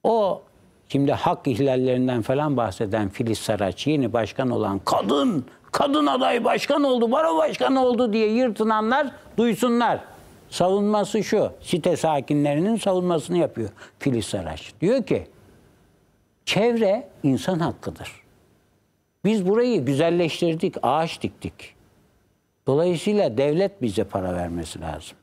O şimdi hak ihlallerinden falan bahseden Filiz Saraç yeni başkan olan kadın kadın aday başkan oldu, baro başkan oldu diye yırtınanlar duysunlar. Savunması şu, site sakinlerinin savunmasını yapıyor Filiz Saraç. Diyor ki, çevre insan hakkıdır. Biz burayı güzelleştirdik, ağaç diktik. Dolayısıyla devlet bize para vermesi lazım.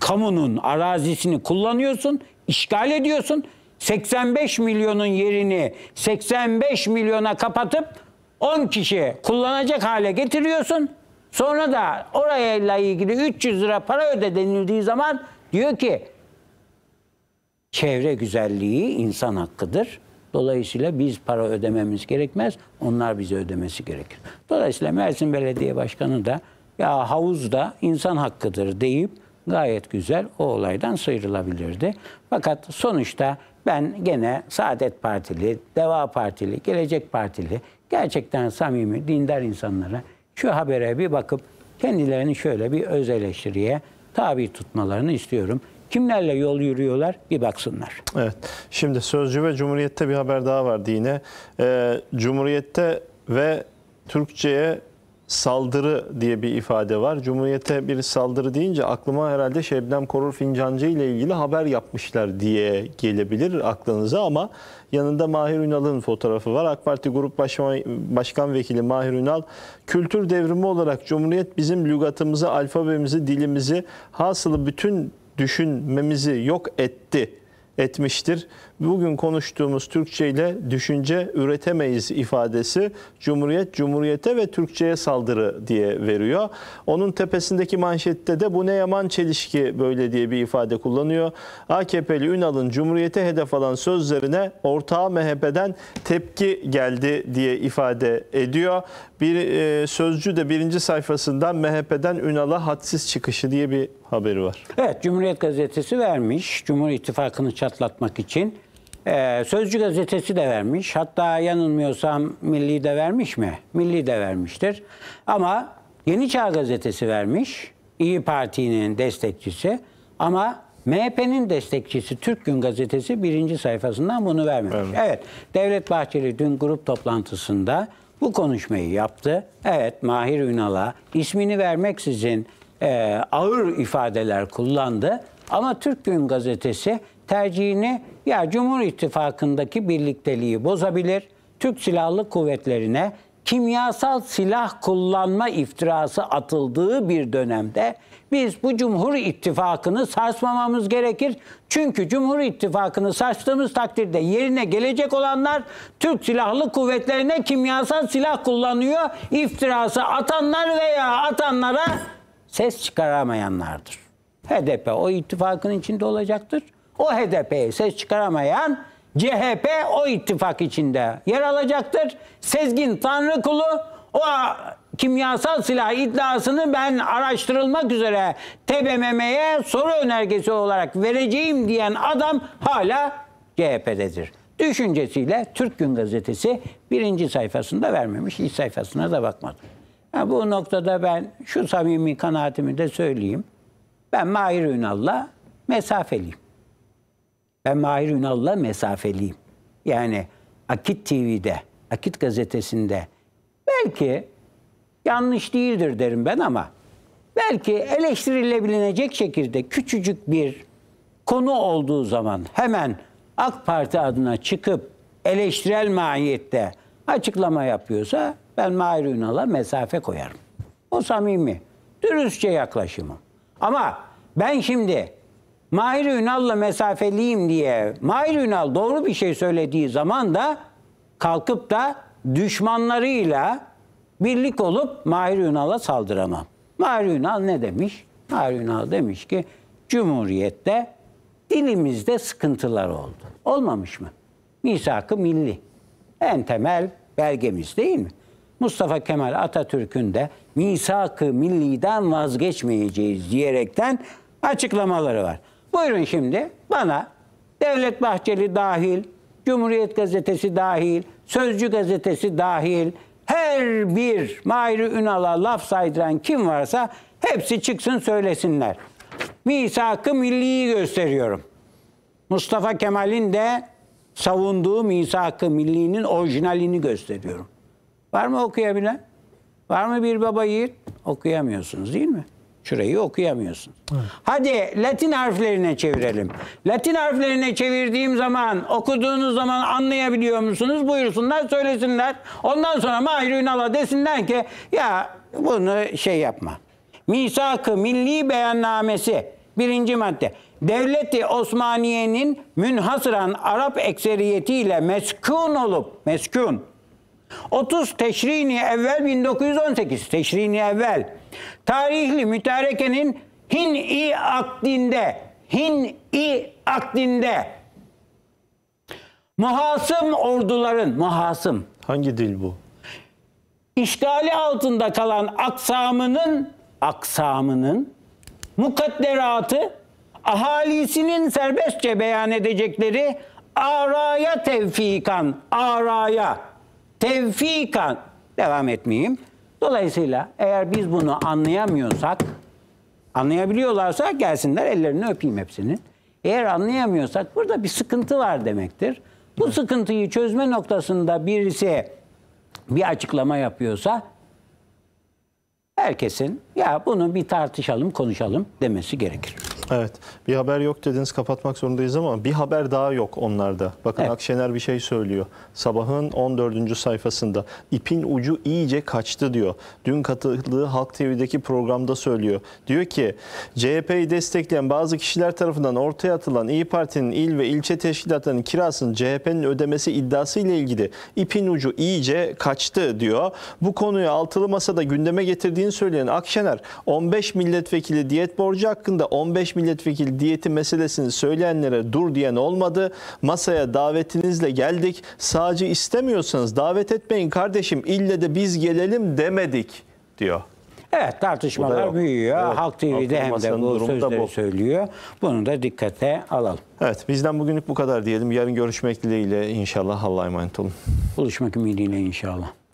Kamunun arazisini kullanıyorsun, işgal ediyorsun. 85 milyonun yerini 85 milyona kapatıp 10 kişi kullanacak hale getiriyorsun. Sonra da orayla ilgili 300 lira para öde denildiği zaman diyor ki çevre güzelliği insan hakkıdır. Dolayısıyla biz para ödememiz gerekmez. Onlar bize ödemesi gerekir. Dolayısıyla Mersin Belediye Başkanı da ya havuz da insan hakkıdır deyip gayet güzel o olaydan sıyrılabilirdi. Fakat sonuçta ben gene Saadet Partili, Deva Partili, Gelecek Partili gerçekten samimi, dindar insanlara şu habere bir bakıp kendilerini şöyle bir öz eleştiriye tabi tutmalarını istiyorum. Kimlerle yol yürüyorlar bir baksınlar. Evet. Şimdi Sözcü ve Cumhuriyet'te bir haber daha vardı yine. Ee, Cumhuriyet'te ve Türkçe'ye saldırı diye bir ifade var. Cumhuriyete bir saldırı deyince aklıma herhalde Şebnem Korur Fincancı ile ilgili haber yapmışlar diye gelebilir aklınıza ama yanında Mahir Ünal'ın fotoğrafı var. AK Parti Grup Başkan Vekili Mahir Ünal kültür devrimi olarak Cumhuriyet bizim lügatımızı, alfabemizi, dilimizi hasılı bütün düşünmemizi yok etti etmiştir bugün konuştuğumuz Türkçe ile düşünce üretemeyiz ifadesi Cumhuriyet, Cumhuriyete ve Türkçe'ye saldırı diye veriyor. Onun tepesindeki manşette de bu ne yaman çelişki böyle diye bir ifade kullanıyor. AKP'li Ünal'ın Cumhuriyete hedef alan sözlerine ortağı MHP'den tepki geldi diye ifade ediyor. Bir e, sözcü de birinci sayfasından MHP'den Ünal'a hadsiz çıkışı diye bir haberi var. Evet Cumhuriyet Gazetesi vermiş Cumhur İttifakı'nı çatlatmak için ee, Sözcü gazetesi de vermiş. Hatta yanılmıyorsam Milli de vermiş mi? Milli de vermiştir. Ama Yeni Çağ gazetesi vermiş. İyi Parti'nin destekçisi. Ama MHP'nin destekçisi Türk Gün Gazetesi birinci sayfasından bunu vermemiş. Evet. evet, Devlet Bahçeli dün grup toplantısında bu konuşmayı yaptı. Evet, Mahir Ünal'a ismini vermeksizin e, ağır ifadeler kullandı. Ama Türk Gün Gazetesi tercihini ya Cumhur İttifakı'ndaki birlikteliği bozabilir, Türk Silahlı Kuvvetleri'ne kimyasal silah kullanma iftirası atıldığı bir dönemde biz bu Cumhur İttifakı'nı sarsmamamız gerekir. Çünkü Cumhur İttifakı'nı sarstığımız takdirde yerine gelecek olanlar Türk Silahlı Kuvvetlerine kimyasal silah kullanıyor iftirası atanlar veya atanlara ses çıkaramayanlardır. HDP o ittifakın içinde olacaktır. O HDP'ye ses çıkaramayan CHP o ittifak içinde yer alacaktır. Sezgin Tanrıkulu o kimyasal silah iddiasını ben araştırılmak üzere TBMM'ye soru önergesi olarak vereceğim diyen adam hala CHP'dedir. Düşüncesiyle Türk Gün Gazetesi birinci sayfasında vermemiş, ilk sayfasına da bakmadım. Ha, bu noktada ben şu samimi kanaatimi de söyleyeyim. Ben Mahir Ünal'la mesafeliyim. Ben Mahir Ünal'la mesafeliyim. Yani Akit TV'de, Akit gazetesinde belki yanlış değildir derim ben ama belki eleştirilebilecek şekilde küçücük bir konu olduğu zaman hemen AK Parti adına çıkıp eleştirel mahiyette açıklama yapıyorsa ben Mahir Ünal'a mesafe koyarım. O samimi, dürüstçe yaklaşımım. Ama ben şimdi Mahir Ünal'la mesafeliyim diye Mahir Ünal doğru bir şey söylediği zaman da kalkıp da düşmanlarıyla birlik olup Mahir Ünal'a saldıramam. Mahir Ünal ne demiş? Mahir Ünal demiş ki Cumhuriyet'te dilimizde sıkıntılar oldu. Olmamış mı? Misak-ı milli. En temel belgemiz değil mi? Mustafa Kemal Atatürk'ün de misak-ı milliden vazgeçmeyeceğiz diyerekten açıklamaları var. Buyurun şimdi bana Devlet Bahçeli dahil, Cumhuriyet Gazetesi dahil, Sözcü Gazetesi dahil, her bir Mahir Ünal'a laf saydıran kim varsa hepsi çıksın söylesinler. Misak-ı milliyi gösteriyorum. Mustafa Kemal'in de savunduğu misak-ı millinin orijinalini gösteriyorum. Var mı okuyabilen? Var mı bir baba yiğit? Okuyamıyorsunuz değil mi? şurayı okuyamıyorsun. Evet. Hadi Latin harflerine çevirelim. Latin harflerine çevirdiğim zaman okuduğunuz zaman anlayabiliyor musunuz? Buyursunlar söylesinler. Ondan sonra Mahir Ünal'a desinler ki ya bunu şey yapma. Misak-ı Milli Beyannamesi birinci madde. Devleti Osmaniye'nin münhasıran Arap ekseriyetiyle meskun olup meskun 30 Teşrini Evvel 1918 Teşrini Evvel Tarihli mütarekenin Hin-i akdinde, Hin-i akdinde muhasım orduların, muhasım. Hangi dil bu? İşgali altında kalan aksamının, aksamının mukadderatı ahalisinin serbestçe beyan edecekleri araya tevfikan, araya tevfikan devam etmeyeyim. Dolayısıyla eğer biz bunu anlayamıyorsak, anlayabiliyorlarsa gelsinler ellerini öpeyim hepsinin. Eğer anlayamıyorsak burada bir sıkıntı var demektir. Bu sıkıntıyı çözme noktasında birisi bir açıklama yapıyorsa herkesin ya bunu bir tartışalım, konuşalım demesi gerekir. Evet. Bir haber yok dediniz kapatmak zorundayız ama bir haber daha yok onlarda. Bakın evet. Akşener bir şey söylüyor. Sabahın 14. sayfasında ipin ucu iyice kaçtı diyor. Dün katıldığı Halk TV'deki programda söylüyor. Diyor ki CHP'yi destekleyen bazı kişiler tarafından ortaya atılan İyi Parti'nin il ve ilçe teşkilatının kirasını CHP'nin ödemesi iddiası ile ilgili ipin ucu iyice kaçtı diyor. Bu konuyu altılı masada gündeme getirdiğini söyleyen Akşener 15 milletvekili diyet borcu hakkında 15 milletvekili diyeti meselesini söyleyenlere dur diyen olmadı. Masaya davetinizle geldik. Sadece istemiyorsanız davet etmeyin kardeşim ille de biz gelelim demedik diyor. Evet tartışmalar büyüyor. Evet, Halk TV'de hem de bu sözleri bu. söylüyor. Bunu da dikkate alalım. Evet bizden bugünlük bu kadar diyelim. Yarın görüşmek dileğiyle inşallah Allah'a emanet olun. Buluşmak ümidiyle inşallah.